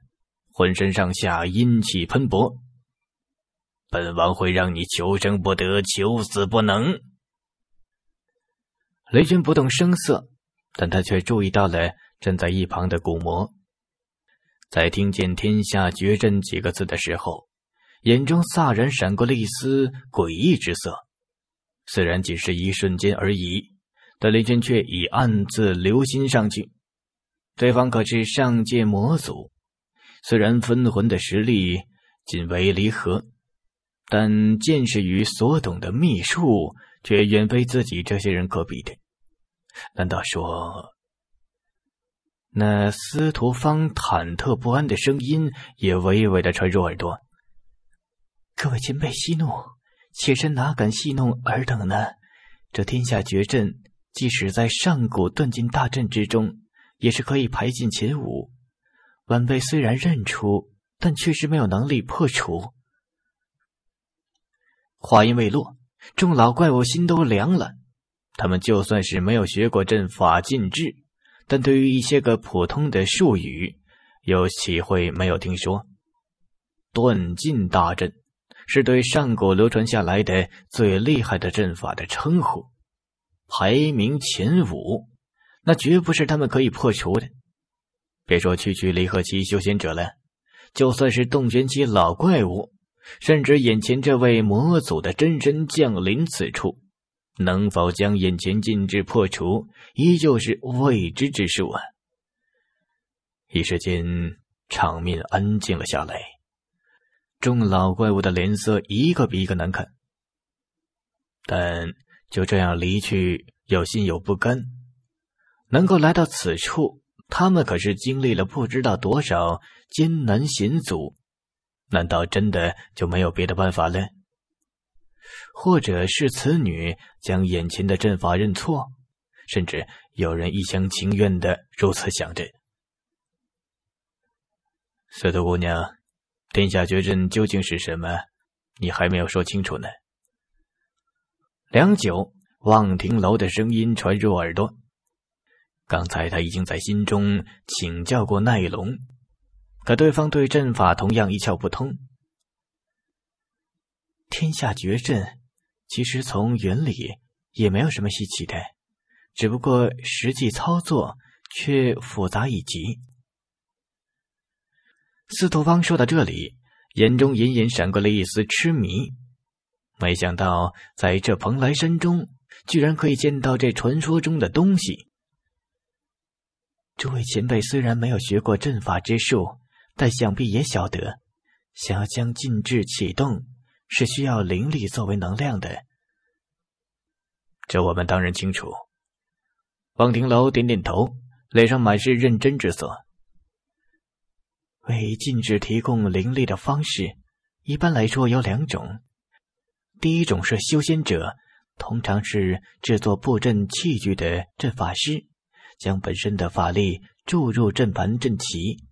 浑身上下阴气喷薄，本王会让你求生不得，求死不能。雷军不动声色，但他却注意到了站在一旁的古魔，在听见“天下绝阵”几个字的时候。眼中飒然闪过了一丝诡异之色，虽然仅是一瞬间而已，但雷军却已暗自留心上去。对方可是上界魔族，虽然分魂的实力仅为离合，但见识与所懂的秘术却远非自己这些人可比的。难道说……那司徒芳忐忑不安的声音也微微的传入耳朵。各位前辈息怒，妾身哪敢戏弄尔等呢？这天下绝阵，即使在上古断金大阵之中，也是可以排进前五。晚辈虽然认出，但确实没有能力破除。话音未落，众老怪物心都凉了。他们就算是没有学过阵法禁制，但对于一些个普通的术语，又岂会没有听说？断金大阵。是对上古流传下来的最厉害的阵法的称呼，排名前五，那绝不是他们可以破除的。别说区区离合期修仙者了，就算是洞玄期老怪物，甚至眼前这位魔祖的真身降临此处，能否将眼前禁制破除，依旧是未知之数啊！一时间，场面安静了下来。众老怪物的脸色一个比一个难看，但就这样离去，又心有不甘。能够来到此处，他们可是经历了不知道多少艰难险阻，难道真的就没有别的办法了？或者是此女将眼前的阵法认错？甚至有人一厢情愿的如此想着。司徒姑娘。天下绝阵究竟是什么？你还没有说清楚呢。良久，望亭楼的声音传入耳朵。刚才他已经在心中请教过奈龙，可对方对阵法同样一窍不通。天下绝阵其实从原理也没有什么稀奇的，只不过实际操作却复杂以及。司徒芳说到这里，眼中隐隐闪过了一丝痴迷。没想到在这蓬莱山中，居然可以见到这传说中的东西。诸位前辈虽然没有学过阵法之术，但想必也晓得，想要将禁制启动，是需要灵力作为能量的。这我们当然清楚。望亭楼点点头，脸上满是认真之色。为禁制提供灵力的方式，一般来说有两种。第一种是修仙者，通常是制作布阵器具的阵法师，将本身的法力注入阵盘阵旗。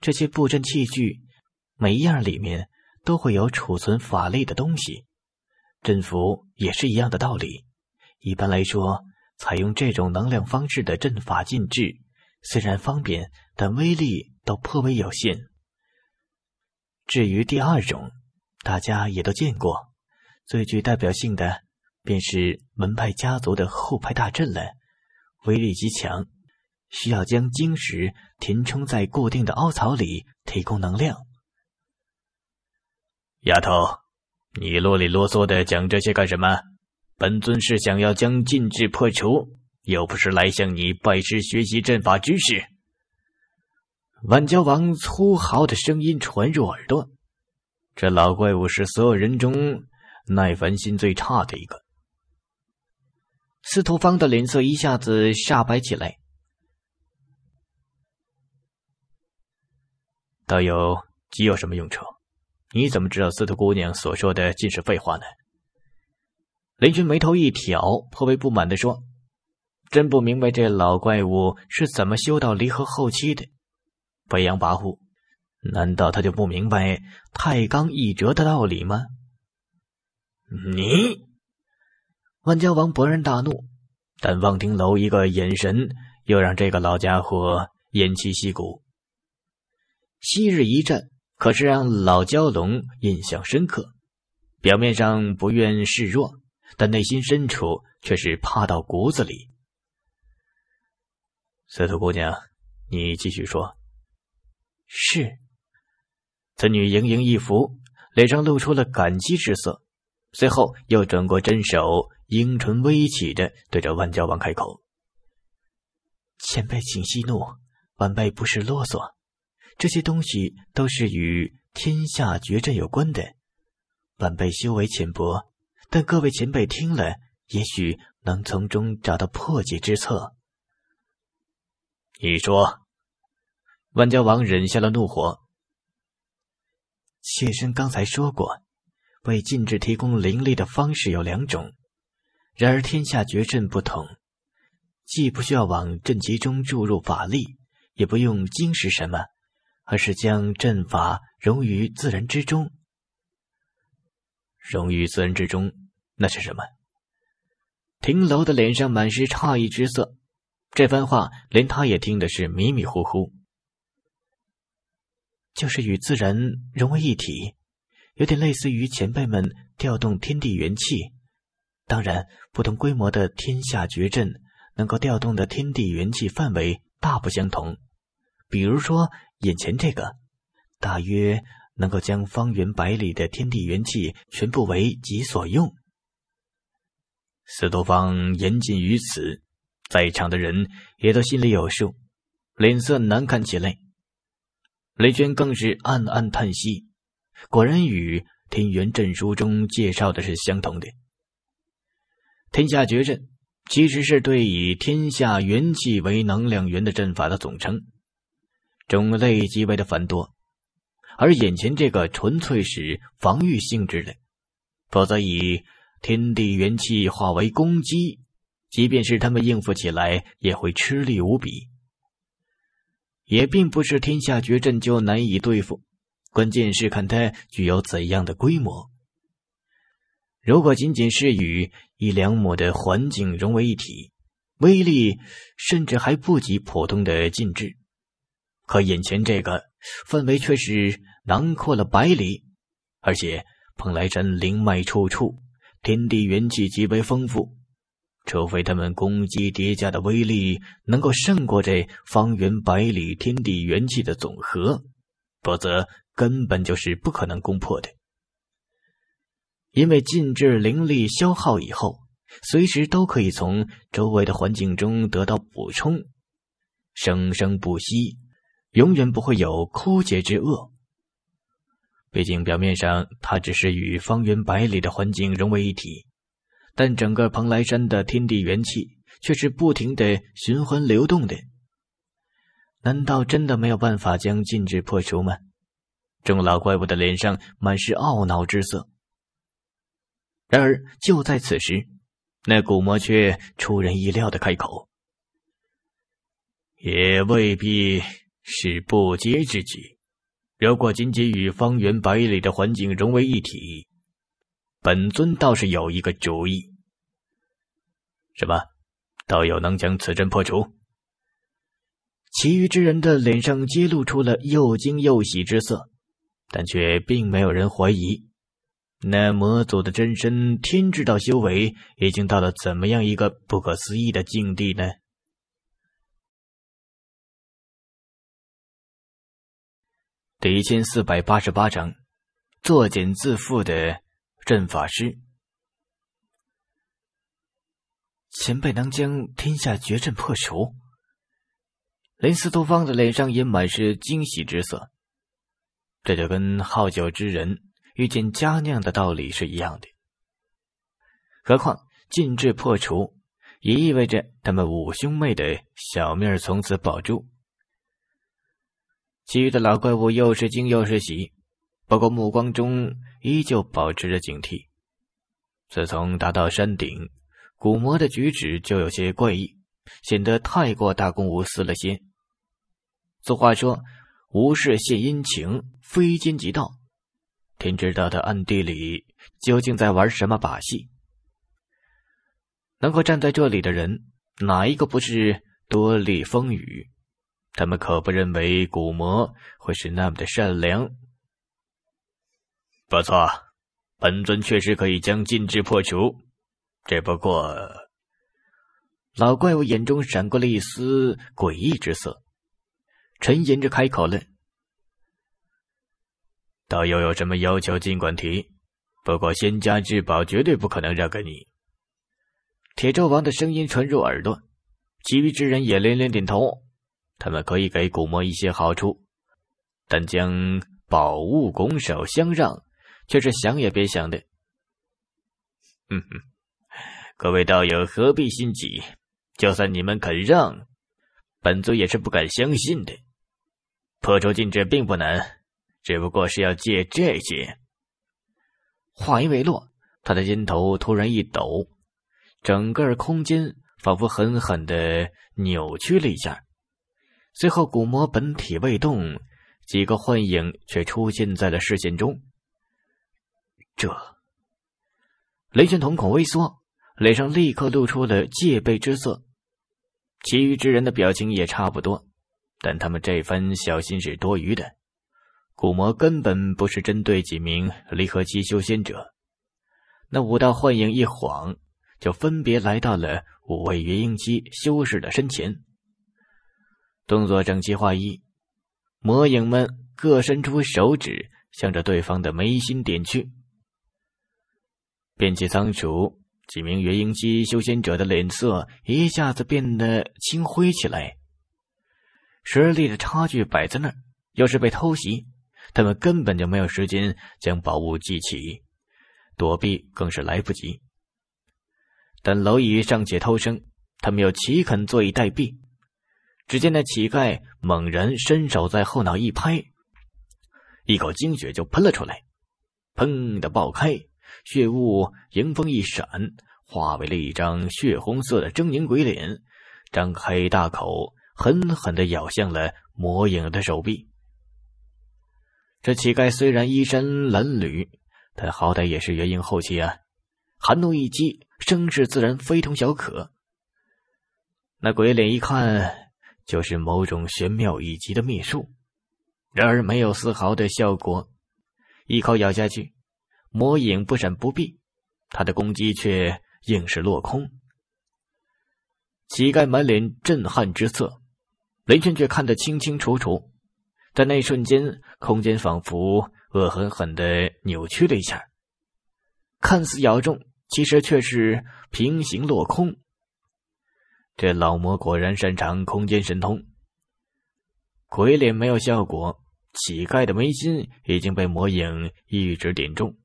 这些布阵器具每一样里面都会有储存法力的东西。阵符也是一样的道理。一般来说，采用这种能量方式的阵法禁制，虽然方便，但威力。都颇为有限。至于第二种，大家也都见过，最具代表性的便是门派家族的后派大阵了，威力极强，需要将晶石填充在固定的凹槽里提供能量。丫头，你啰里啰嗦的讲这些干什么？本尊是想要将禁制破除，又不是来向你拜师学习阵法知识。万妖王粗豪的声音传入耳朵。这老怪物是所有人中耐烦心最差的一个。司徒芳的脸色一下子煞白起来。道友急有什么用处？你怎么知道司徒姑娘所说的尽是废话呢？雷军眉头一挑，颇为不满的说：“真不明白这老怪物是怎么修到离合后期的。”飞扬跋扈，难道他就不明白太刚易折的道理吗？你，万家王勃然大怒，但望亭楼一个眼神，又让这个老家伙偃旗息鼓。昔日一战，可是让老蛟龙印象深刻。表面上不愿示弱，但内心深处却是怕到骨子里。司徒姑娘，你继续说。是。此女盈盈一福，脸上露出了感激之色，随后又转过身，手樱唇微启的对着万教王开口：“前辈，请息怒，晚辈不是啰嗦。这些东西都是与天下决战有关的。晚辈修为浅薄，但各位前辈听了，也许能从中找到破解之策。你说。”万家王忍下了怒火。妾身刚才说过，为禁制提供灵力的方式有两种。然而天下绝阵不同，既不需要往阵集中注入法力，也不用晶石什么，而是将阵法融于自然之中。融于自然之中，那是什么？亭楼的脸上满是诧异之色。这番话连他也听的是迷迷糊糊。就是与自然融为一体，有点类似于前辈们调动天地元气。当然，不同规模的天下绝阵能够调动的天地元气范围大不相同。比如说眼前这个，大约能够将方圆百里的天地元气全部为己所用。司徒方言尽于此，在场的人也都心里有数，脸色难看起来。雷娟更是暗暗叹息，果然与天元阵书中介绍的是相同的。天下绝阵其实是对以天下元气为能量源的阵法的总称，种类极为的繁多。而眼前这个纯粹是防御性质的，否则以天地元气化为攻击，即便是他们应付起来也会吃力无比。也并不是天下绝阵就难以对付，关键是看它具有怎样的规模。如果仅仅是与一两亩的环境融为一体，威力甚至还不及普通的禁制。可眼前这个范围却是囊括了百里，而且蓬莱山灵脉处处，天地元气极为丰富。除非他们攻击叠加的威力能够胜过这方圆百里天地元气的总和，否则根本就是不可能攻破的。因为禁制灵力消耗以后，随时都可以从周围的环境中得到补充，生生不息，永远不会有枯竭之恶。毕竟表面上它只是与方圆百里的环境融为一体。但整个蓬莱山的天地元气却是不停的循环流动的，难道真的没有办法将禁制破除吗？众老怪物的脸上满是懊恼之色。然而，就在此时，那古魔却出人意料的开口：“也未必是不接之举。如果仅仅与方圆百里的环境融为一体。”本尊倒是有一个主意，什么？道友能将此阵破除？其余之人的脸上揭露出了又惊又喜之色，但却并没有人怀疑那魔祖的真身。天之道修为已经到了怎么样一个不可思议的境地呢？第一千四百八十八章，作茧自缚的。阵法师，前辈能将天下绝阵破除。林斯托方的脸上也满是惊喜之色。这就跟好酒之人遇见佳酿的道理是一样的。何况禁制破除，也意味着他们五兄妹的小命从此保住。其余的老怪物又是惊又是喜。不过，目光中依旧保持着警惕。自从达到山顶，古魔的举止就有些怪异，显得太过大公无私了些。俗话说：“无事献殷勤，非奸即盗。”天知道他暗地里究竟在玩什么把戏。能够站在这里的人，哪一个不是多历风雨？他们可不认为古魔会是那么的善良。不错，本尊确实可以将禁制破除，只不过，老怪物眼中闪过了一丝诡异之色，沉吟着开口了：“道友有什么要求，尽管提。不过仙家至宝绝对不可能让给你。”铁咒王的声音传入耳朵，其余之人也连连点头。他们可以给古魔一些好处，但将宝物拱手相让。却是想也别想的。哼，各位道友何必心急？就算你们肯让，本尊也是不敢相信的。破除禁制并不难，只不过是要借这些。话音未落，他的肩头突然一抖，整个空间仿佛狠狠的扭曲了一下。随后，古魔本体未动，几个幻影却出现在了视线中。这，雷玄瞳孔微缩，脸上立刻露出了戒备之色。其余之人的表情也差不多，但他们这番小心是多余的。古魔根本不是针对几名离合期修仙者，那五道幻影一晃，就分别来到了五位元婴期修士的身前，动作整齐划一，魔影们各伸出手指，向着对方的眉心点去。遍起仓穹，几名元婴期修仙者的脸色一下子变得青灰起来。实力的差距摆在那儿，要是被偷袭，他们根本就没有时间将宝物祭起，躲避更是来不及。但蝼蚁尚且偷生，他们又岂肯坐以待毙？只见那乞丐猛然伸手在后脑一拍，一口精血就喷了出来，砰的爆开。血雾迎风一闪，化为了一张血红色的狰狞鬼脸，张开大口，狠狠地咬向了魔影的手臂。这乞丐虽然衣衫褴褛，但好歹也是元婴后期啊，寒怒一击，声势自然非同小可。那鬼脸一看就是某种玄妙以级的秘术，然而没有丝毫的效果，一口咬下去。魔影不闪不避，他的攻击却硬是落空。乞丐满脸震撼之色，雷震却看得清清楚楚。在那瞬间，空间仿佛恶狠狠的扭曲了一下，看似咬中，其实却是平行落空。这老魔果然擅长空间神通，鬼脸没有效果，乞丐的眉心已经被魔影一直点中。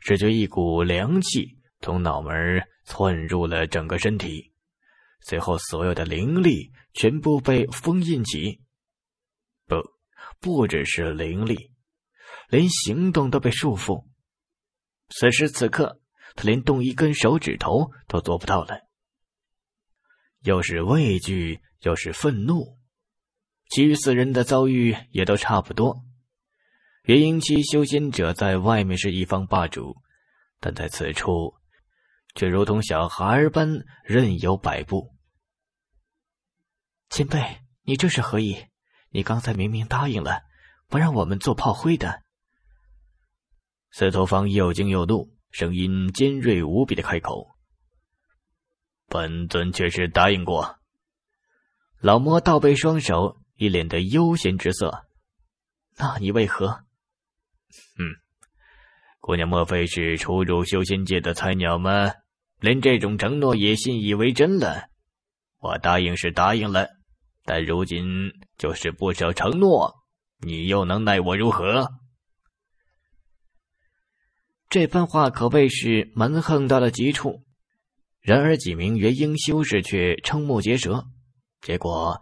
只觉一股凉气从脑门窜入了整个身体，随后所有的灵力全部被封印起。不，不只是灵力，连行动都被束缚。此时此刻，他连动一根手指头都做不到了。又是畏惧，又是愤怒。其余四人的遭遇也都差不多。元婴期修仙者在外面是一方霸主，但在此处，却如同小孩般任由摆布。前辈，你这是何意？你刚才明明答应了，不让我们做炮灰的。司徒芳又惊又怒，声音尖锐无比的开口：“本尊确实答应过。”老魔倒背双手，一脸的悠闲之色。那你为何？嗯，姑娘，莫非是初入修仙界的菜鸟吗？连这种承诺也信以为真了？我答应是答应了，但如今就是不守承诺，你又能奈我如何？这番话可谓是蛮横到了极处。然而几名元婴修士却瞠目结舌，结果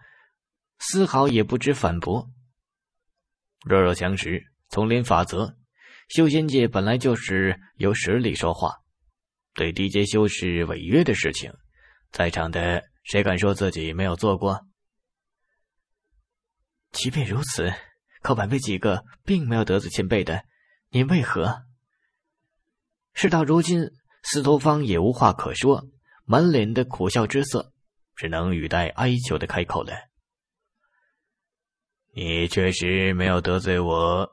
丝毫也不知反驳。弱肉强食。丛林法则，修仙界本来就是由实力说话。对低阶修士违约的事情，在场的谁敢说自己没有做过？即便如此，可晚辈几个并没有得罪前辈的，您为何？事到如今，司徒芳也无话可说，满脸的苦笑之色，只能语带哀求的开口了：“你确实没有得罪我。”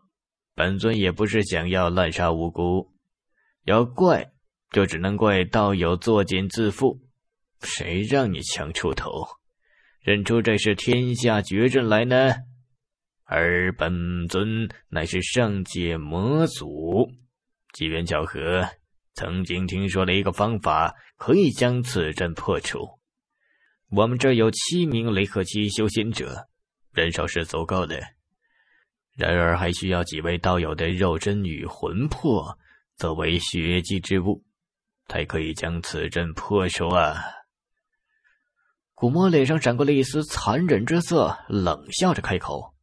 本尊也不是想要滥杀无辜，要怪就只能怪道友作茧自缚。谁让你强出头，认出这是天下绝阵来呢？而本尊乃是上界魔祖，机缘巧合，曾经听说了一个方法可以将此阵破除。我们这有七名雷克七修仙者，人手是足够的。然而，还需要几位道友的肉身与魂魄作为血祭之物，才可以将此阵破除啊！古魔脸上闪过了一丝残忍之色，冷笑着开口：“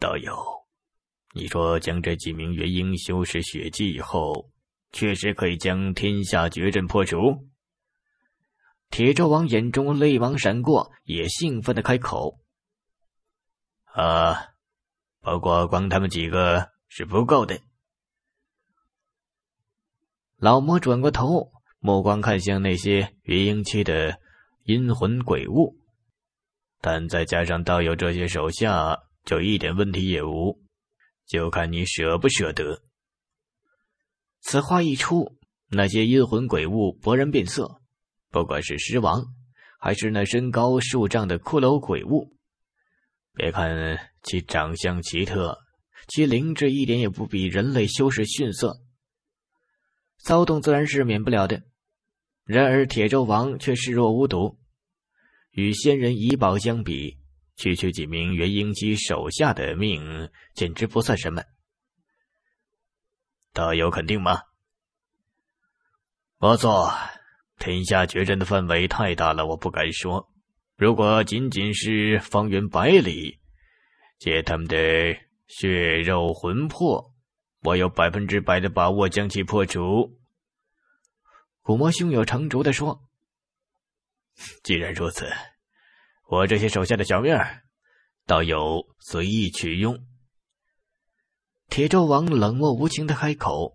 道友，你说将这几名元婴修士血祭以后，确实可以将天下绝阵破除？”铁纣王眼中泪光闪过，也兴奋的开口。啊，不过光他们几个是不够的。老魔转过头，目光看向那些云婴期的阴魂鬼物，但再加上道友这些手下，就一点问题也无。就看你舍不舍得。此话一出，那些阴魂鬼物勃然变色，不管是尸王，还是那身高数丈的骷髅鬼物。别看其长相奇特，其灵智一点也不比人类修士逊色。骚动自然是免不了的，然而铁咒王却视若无睹。与仙人遗宝相比，区区几名元婴期手下的命简直不算什么。道友肯定吗？不错，天下决战的范围太大了，我不敢说。如果仅仅是方圆百里，借他们的血肉魂魄，我有百分之百的把握将其破除。古魔胸有成竹的说：“既然如此，我这些手下的小命儿，倒有随意取用。”铁纣王冷漠无情的开口，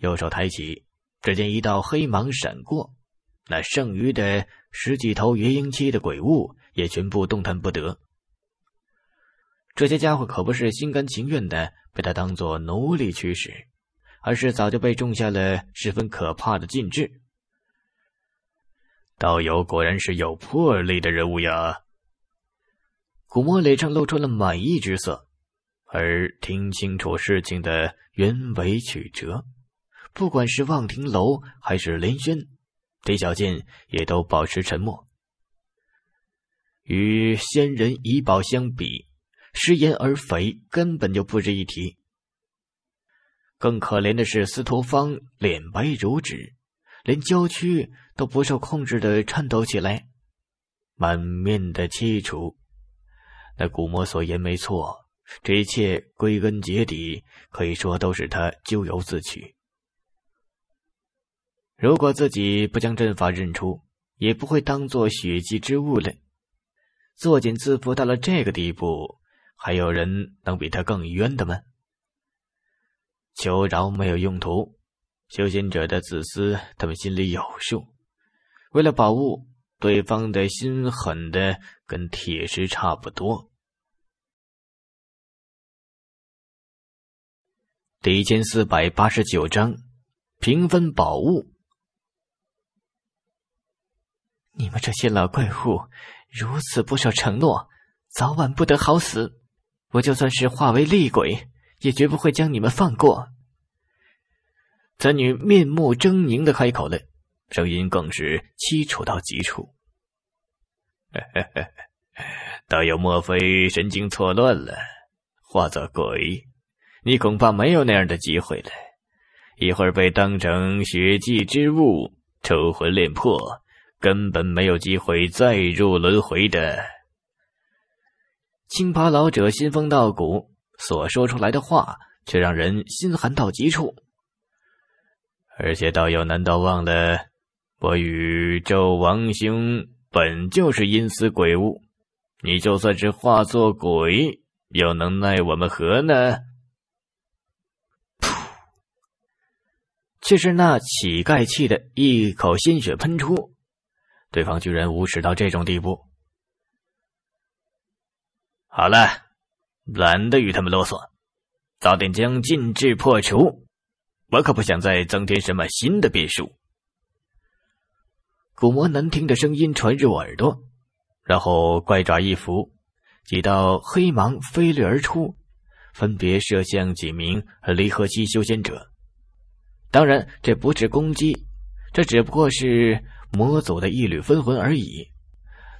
右手抬起，只见一道黑芒闪过，那剩余的。十几头元婴期的鬼物也全部动弹不得。这些家伙可不是心甘情愿的被他当做奴隶驱使，而是早就被种下了十分可怕的禁制。道友果然是有魄力的人物呀！古魔脸上露出了满意之色，而听清楚事情的原委曲折，不管是望亭楼还是林轩。李小剑也都保持沉默。与先人遗宝相比，食言而肥根本就不值一提。更可怜的是司徒芳，脸白如纸，连娇躯都不受控制的颤抖起来，满面的凄楚。那古魔所言没错，这一切归根结底可以说都是他咎由自取。如果自己不将阵法认出，也不会当做血祭之物了。作茧自缚到了这个地步，还有人能比他更冤的吗？求饶没有用途，修仙者的自私，他们心里有数。为了宝物，对方的心狠的跟铁石差不多。第一千四百八十九章，平分宝物。你们这些老怪物，如此不守承诺，早晚不得好死！我就算是化为厉鬼，也绝不会将你们放过。此女面目狰狞的开口了，声音更是凄楚到极处。道 友莫非神经错乱了？化作鬼，你恐怕没有那样的机会了。一会儿被当成血祭之物，抽魂炼魄。根本没有机会再入轮回的。青袍老者仙风道骨，所说出来的话却让人心寒到极处。而且道友难道忘了，我宇宙王兄本就是阴司鬼物，你就算是化作鬼，又能奈我们何呢？噗！却是那乞丐气的一口鲜血喷出。对方居然无耻到这种地步！好了，懒得与他们啰嗦，早点将禁制破除。我可不想再增添什么新的变数。古魔难听的声音传入耳朵，然后怪爪一拂，几道黑芒飞掠而出，分别射向几名离合期修仙者。当然，这不是攻击，这只不过是……魔祖的一缕分魂而已，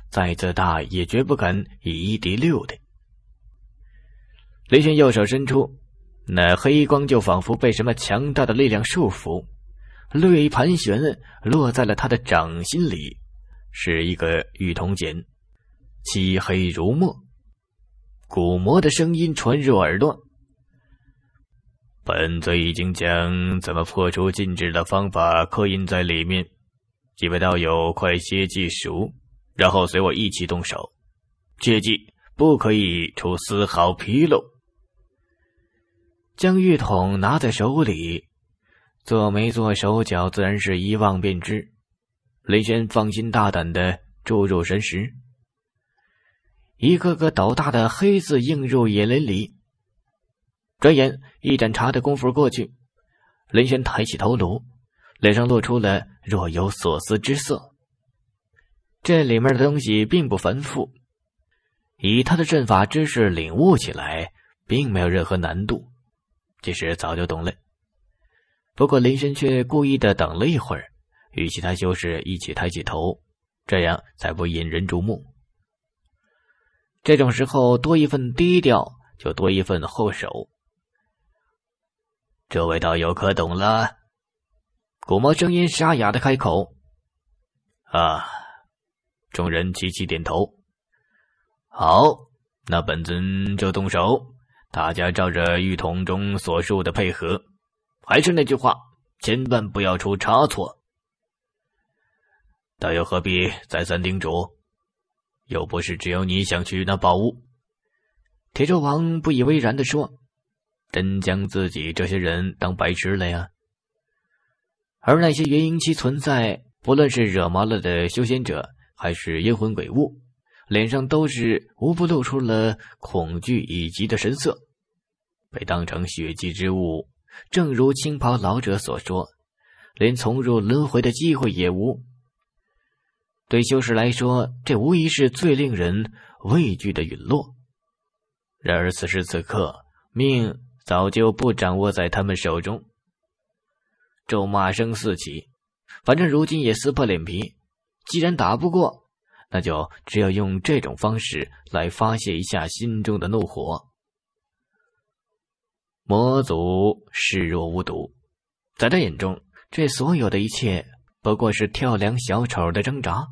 再自大也绝不敢以一敌六的。雷轩右手伸出，那黑光就仿佛被什么强大的力量束缚，略一盘旋，落在了他的掌心里，是一个玉铜简，漆黑如墨。古魔的声音传入耳朵：“本尊已经将怎么破除禁制的方法刻印在里面。”几位道友，快些记熟，然后随我一起动手。切记，不可以出丝毫纰漏。将玉桶拿在手里，做没做手脚，自然是一望便知。林轩放心大胆的注入神识，一个个斗大的黑字映入眼帘里。转眼一盏茶的功夫过去，林轩抬起头颅。脸上露出了若有所思之色。这里面的东西并不繁复，以他的阵法知识领悟起来，并没有任何难度。其实早就懂了，不过林轩却故意的等了一会儿，与其他修士一起抬起头，这样才不引人注目。这种时候，多一份低调，就多一份后手。这位道友可懂了？古魔声音沙哑的开口：“啊！”众人齐齐点头。好，那本尊就动手。大家照着玉桶中所述的配合。还是那句话，千万不要出差错。他又何必再三叮嘱？又不是只有你想去那宝物。铁柱王不以为然的说：“真将自己这些人当白痴了呀！”而那些元婴期存在，不论是惹毛了的修仙者，还是阴魂鬼物，脸上都是无不露出了恐惧以及的神色。被当成血祭之物，正如青袍老者所说，连从入轮回的机会也无。对修士来说，这无疑是最令人畏惧的陨落。然而，此时此刻，命早就不掌握在他们手中。咒骂声四起，反正如今也撕破脸皮，既然打不过，那就只有用这种方式来发泄一下心中的怒火。魔族视若无睹，在他眼中，这所有的一切不过是跳梁小丑的挣扎。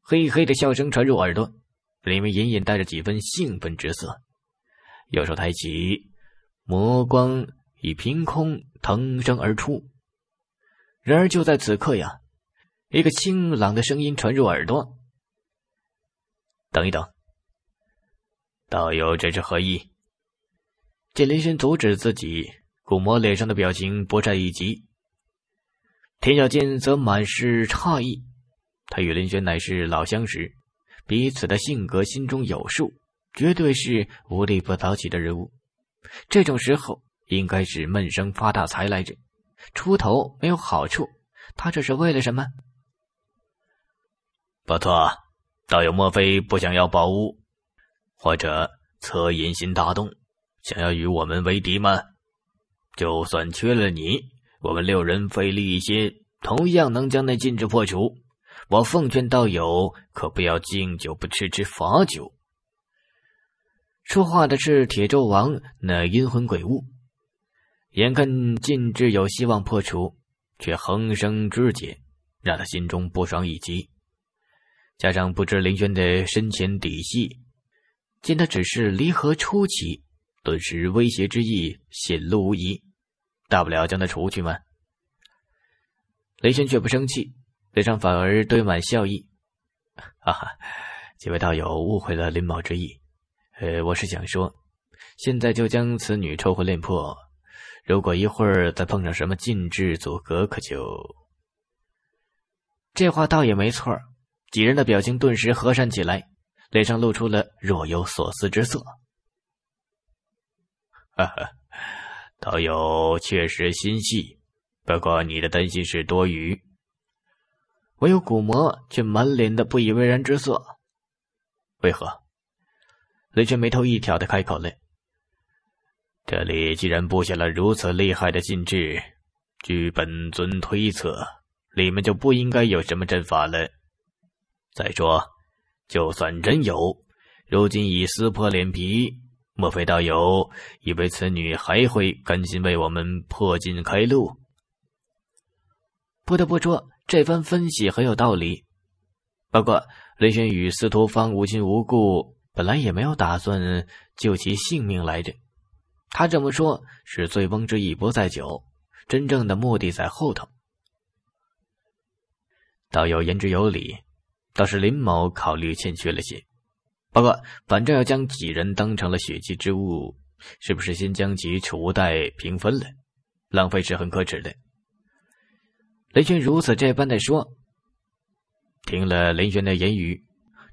嘿嘿的笑声传入耳朵，里面隐隐带着几分兴奋之色。右手抬起，魔光已凭空。腾身而出，然而就在此刻呀，一个清朗的声音传入耳朵：“等一等，道友这是何意？”见林轩阻止自己，古魔脸上的表情不再一急。田小贱则满是诧异。他与林轩乃是老相识，彼此的性格心中有数，绝对是无利不早起的人物，这种时候。应该是闷声发大财来着，出头没有好处。他这是为了什么？不错，道友，莫非不想要宝物，或者恻隐心大动，想要与我们为敌吗？就算缺了你，我们六人费力一些，同样能将那禁制破除。我奉劝道友，可不要敬酒不吃吃罚酒。说话的是铁咒王，那阴魂鬼物。眼看禁制有希望破除，却横生枝节，让他心中不爽已极。加上不知林轩的深浅底细，见他只是离合初期，顿时威胁之意显露无疑。大不了将他除去嘛。雷轩却不生气，脸上反而堆满笑意：“哈哈，几位道友误会了林某之意。呃，我是想说，现在就将此女抽回炼魄。”如果一会儿再碰上什么禁制阻隔，可就……这话倒也没错几人的表情顿时和善起来，脸上露出了若有所思之色。哈哈，道友确实心细，不过你的担心是多余。唯有古魔却满脸的不以为然之色。为何？雷军眉头一挑的开口了。这里既然布下了如此厉害的禁制，据本尊推测，里面就不应该有什么阵法了。再说，就算真有，如今已撕破脸皮，莫非道友以为此女还会甘心为我们破禁开路？不得不说，这番分析很有道理。不过，雷玄宇司徒方无亲无故，本来也没有打算救其性命来着。他这么说，是醉翁之意不在酒，真正的目的在后头。道友言之有理，倒是林某考虑欠缺了些。不过，反正要将几人当成了血祭之物，是不是先将其储物袋平分了？浪费是很可耻的。雷军如此这般的说。听了雷军的言语，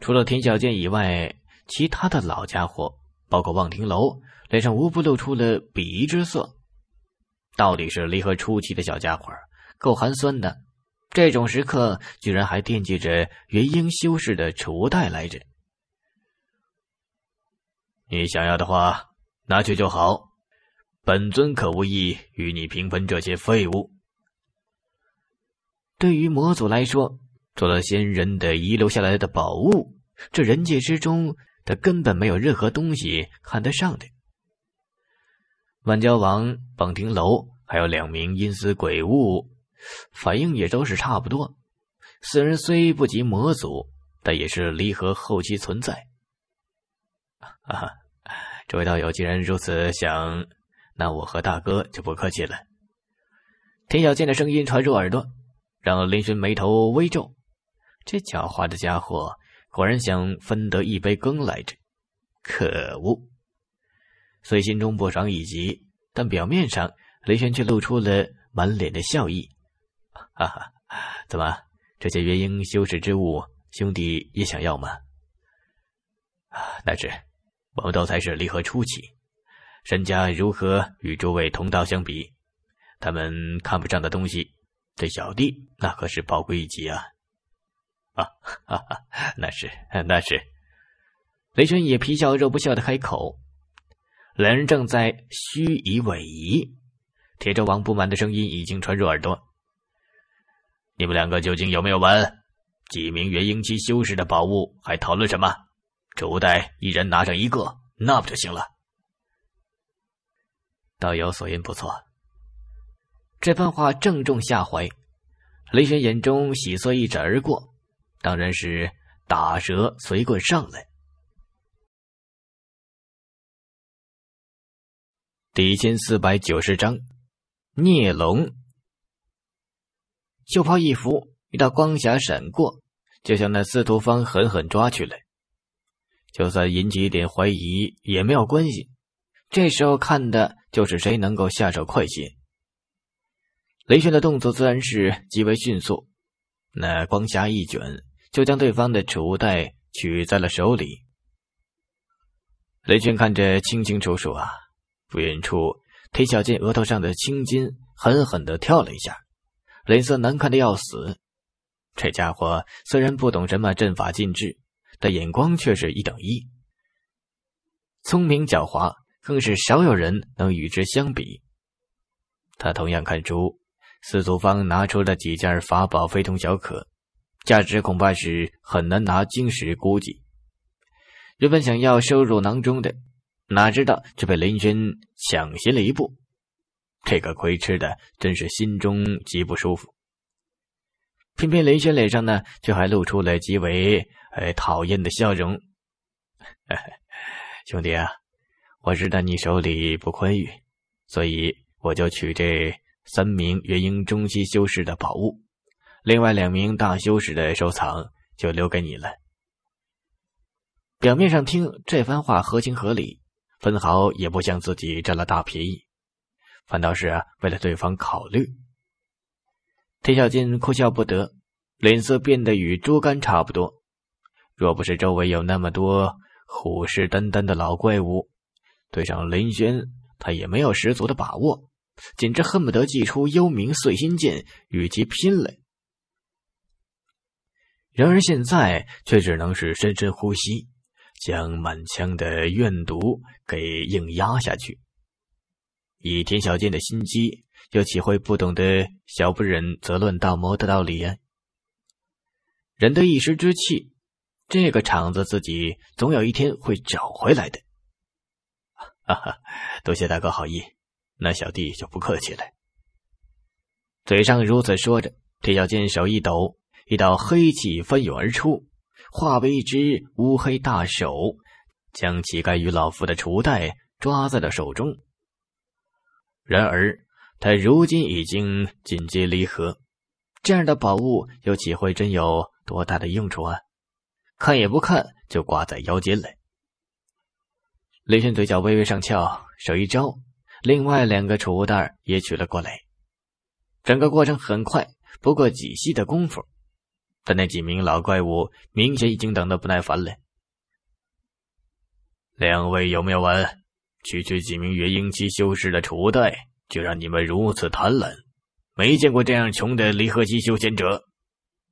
除了田小健以外，其他的老家伙，包括望亭楼。脸上无不露出了鄙夷之色。到底是离合初期的小家伙，够寒酸的。这种时刻，居然还惦记着元婴修士的储物袋来着。你想要的话，拿去就好。本尊可无意与你平分这些废物。对于魔祖来说，除了仙人的遗留下来的宝物，这人界之中，他根本没有任何东西看得上的。万蛟王、榜亭楼，还有两名阴司鬼物，反应也都是差不多。四人虽不及魔祖，但也是离合后期存在。哈 哈，这位道友既然如此想，那我和大哥就不客气了。田小健的声音传入耳朵，让林轩眉头微皱。这狡猾的家伙，果然想分得一杯羹来着，可恶！虽心中不爽以极，但表面上雷玄却露出了满脸的笑意。哈哈，怎么这些元婴修士之物，兄弟也想要吗？啊，那是，我们都才是离合初期，身家如何与诸位同道相比？他们看不上的东西，对小弟那可是宝贵一极啊！啊哈哈，那是那是。雷轩也皮笑肉不笑的开口。两人正在虚以委蛇，铁咒王不满的声音已经传入耳朵。你们两个究竟有没有闻？几名元婴期修士的宝物，还讨论什么？主袋一人拿上一个，那不就行了？道友所言不错。这番话正中下怀，雷玄眼中喜色一闪而过，当然是打蛇随棍上来。第一千四百九十章，孽龙。袖袍一拂，一道光霞闪过，就向那司徒方狠狠抓去了。就算引起一点怀疑也没有关系。这时候看的就是谁能够下手快些。雷轩的动作自然是极为迅速，那光霞一卷，就将对方的储物袋取在了手里。雷轩看着清清楚楚啊。不远处，田小贱额头上的青筋狠狠的跳了一下，脸色难看的要死。这家伙虽然不懂什么阵法禁制，但眼光却是一等一，聪明狡猾，更是少有人能与之相比。他同样看出司徒芳拿出了几件法宝，非同小可，价值恐怕是很难拿晶石估计。原本想要收入囊中的。哪知道却被林轩抢先了一步，这个亏吃的真是心中极不舒服。偏偏林轩脸上呢，却还露出了极为呃讨厌的笑容。兄弟啊，我知道你手里不宽裕，所以我就取这三名元婴中期修士的宝物，另外两名大修士的收藏就留给你了。表面上听这番话合情合理。分毫也不像自己占了大便宜，反倒是为了对方考虑。田小金哭笑不得，脸色变得与猪肝差不多。若不是周围有那么多虎视眈眈的老怪物，对上林轩，他也没有十足的把握，简直恨不得祭出幽冥碎心剑与其拼了。然而现在却只能是深深呼吸。将满腔的怨毒给硬压下去。以田小健的心机，又岂会不懂得“小不忍则乱大谋”的道理呀？人的一时之气，这个场子自己总有一天会找回来的。哈哈，多谢大哥好意，那小弟就不客气了。嘴上如此说着，田小健手一抖，一道黑气翻涌而出。化为一只乌黑大手，将乞丐与老妇的储物袋抓在了手中。然而，他如今已经紧接离合，这样的宝物又岂会真有多大的用处啊？看也不看，就挂在腰间了。雷轩嘴角微微上翘，手一招，另外两个储物袋也取了过来。整个过程很快，不过几息的功夫。但那几名老怪物明显已经等得不耐烦了。两位有没有完？区区几名元婴期修士的储物袋，就让你们如此贪婪？没见过这样穷的离合期修仙者。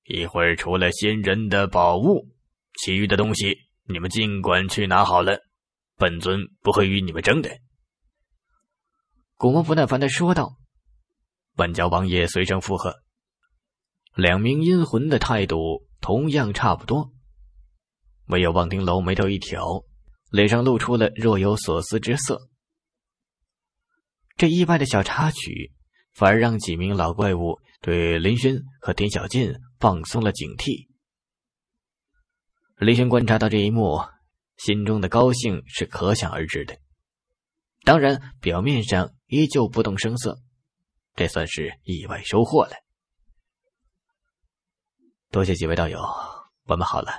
一会儿除了仙人的宝物，其余的东西你们尽管去拿好了，本尊不会与你们争的。古魔不耐烦的说道。万家王爷随声附和。两名阴魂的态度同样差不多，唯有望丁楼眉头一挑，脸上露出了若有所思之色。这意外的小插曲，反而让几名老怪物对林轩和田小进放松了警惕。林轩观察到这一幕，心中的高兴是可想而知的，当然表面上依旧不动声色，这算是意外收获了。多谢几位道友，我们好了，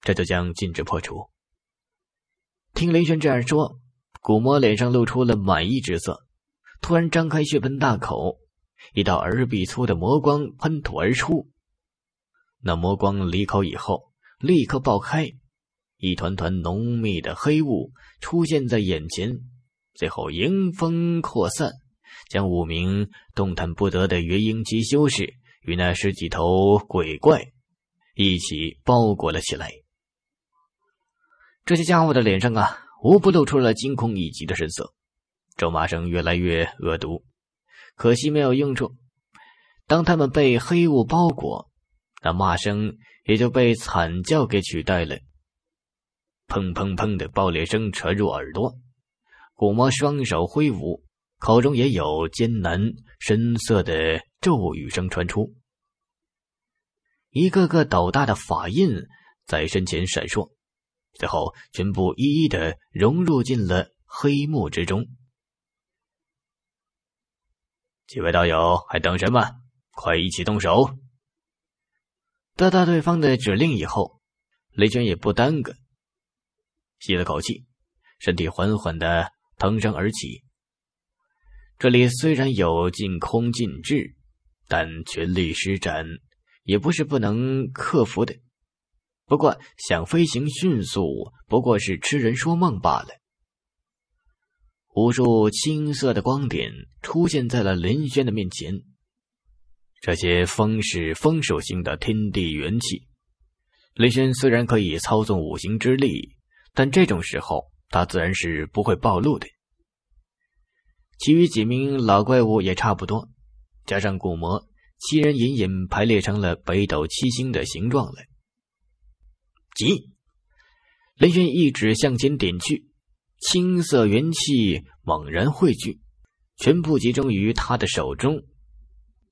这就将禁制破除。听雷玄这样说，古魔脸上露出了满意之色，突然张开血盆大口，一道耳臂粗的魔光喷吐而出。那魔光离口以后，立刻爆开，一团团浓密的黑雾出现在眼前，最后迎风扩散，将五名动弹不得的元婴期修士。与那十几头鬼怪一起包裹了起来。这些家伙的脸上啊，无不露出了惊恐以及的神色。咒骂声越来越恶毒，可惜没有用处。当他们被黑雾包裹，那骂声也就被惨叫给取代了。砰砰砰的爆裂声传入耳朵，古魔双手挥舞。口中也有艰难、深涩的咒语声传出，一个个斗大的法印在身前闪烁，最后全部一一的融入进了黑幕之中。几位道友还等什么？快一起动手！得到对方的指令以后，雷娟也不耽搁，吸了口气，身体缓缓的腾身而起。这里虽然有禁空禁制，但全力施展也不是不能克服的。不过想飞行迅速，不过是痴人说梦罢了。无数青色的光点出现在了林轩的面前，这些风是风属性的天地元气。林轩虽然可以操纵五行之力，但这种时候他自然是不会暴露的。其余几名老怪物也差不多，加上古魔七人，隐隐排列成了北斗七星的形状了。急！雷轩一指向前点去，青色元气猛然汇聚，全部集中于他的手中，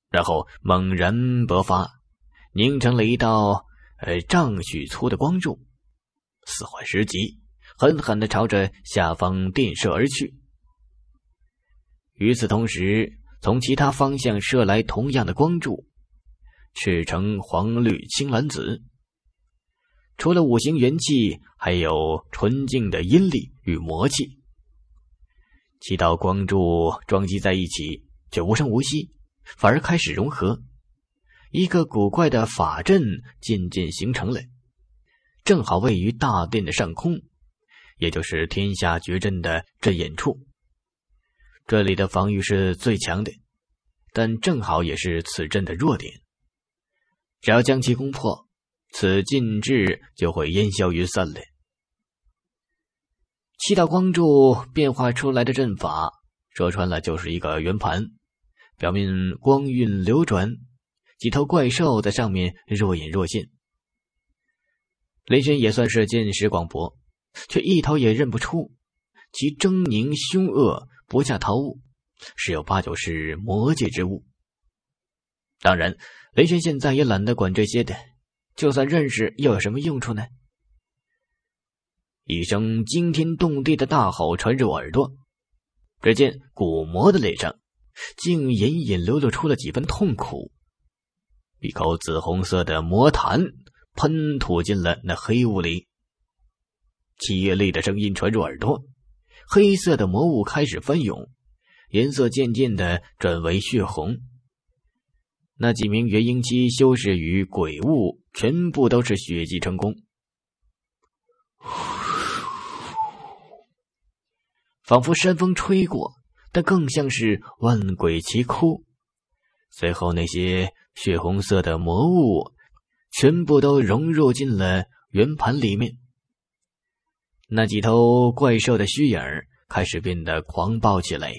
然后猛然勃发，凝成了一道呃丈许粗的光柱，四环十级，狠狠的朝着下方电射而去。与此同时，从其他方向射来同样的光柱，赤橙黄绿青蓝紫。除了五行元气，还有纯净的阴力与魔气。七道光柱撞击在一起，却无声无息，反而开始融合，一个古怪的法阵渐渐形成了，正好位于大殿的上空，也就是天下绝阵的阵眼处。这里的防御是最强的，但正好也是此阵的弱点。只要将其攻破，此禁制就会烟消云散了。七道光柱变化出来的阵法，说穿了就是一个圆盘，表面光晕流转，几头怪兽在上面若隐若现。雷神也算是见识广博，却一头也认不出，其狰狞凶恶。不下桃物，十有八九是魔界之物。当然，雷轩现在也懒得管这些的。就算认识，又有什么用处呢？一声惊天动地的大吼传入耳朵，只见古魔的脸上竟隐隐流露出了几分痛苦，一口紫红色的魔痰喷吐进了那黑雾里，凄厉的声音传入耳朵。黑色的魔物开始翻涌，颜色渐渐的转为血红。那几名元婴期修士与鬼物全部都是血祭成功，仿佛山风吹过，但更像是万鬼齐哭。随后，那些血红色的魔物全部都融入进了圆盘里面。那几头怪兽的虚影开始变得狂暴起来，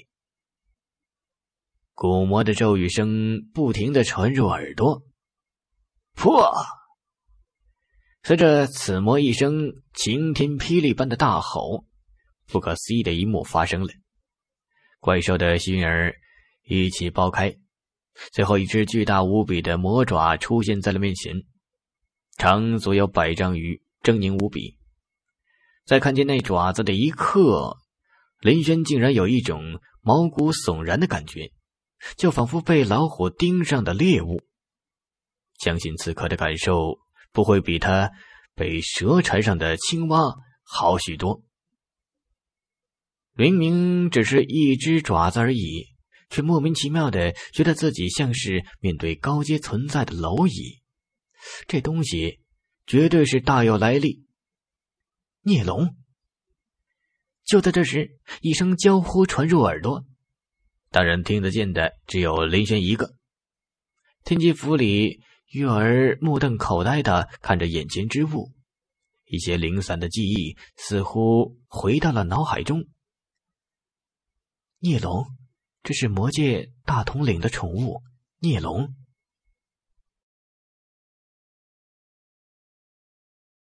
古魔的咒语声不停的传入耳朵。破！随着此魔一声晴天霹雳般的大吼，不可思议的一幕发生了：怪兽的虚影一起爆开，最后一只巨大无比的魔爪出现在了面前，长足有百丈余，狰狞无比。在看见那爪子的一刻，林轩竟然有一种毛骨悚然的感觉，就仿佛被老虎盯上的猎物。相信此刻的感受不会比他被蛇缠上的青蛙好许多。明明只是一只爪子而已，却莫名其妙的觉得自己像是面对高阶存在的蝼蚁。这东西，绝对是大有来历。孽龙！就在这时，一声娇呼传入耳朵。当然听得见的只有林轩一个。天机府里，月儿目瞪口呆的看着眼前之物，一些零散的记忆似乎回到了脑海中。孽龙，这是魔界大统领的宠物，孽龙。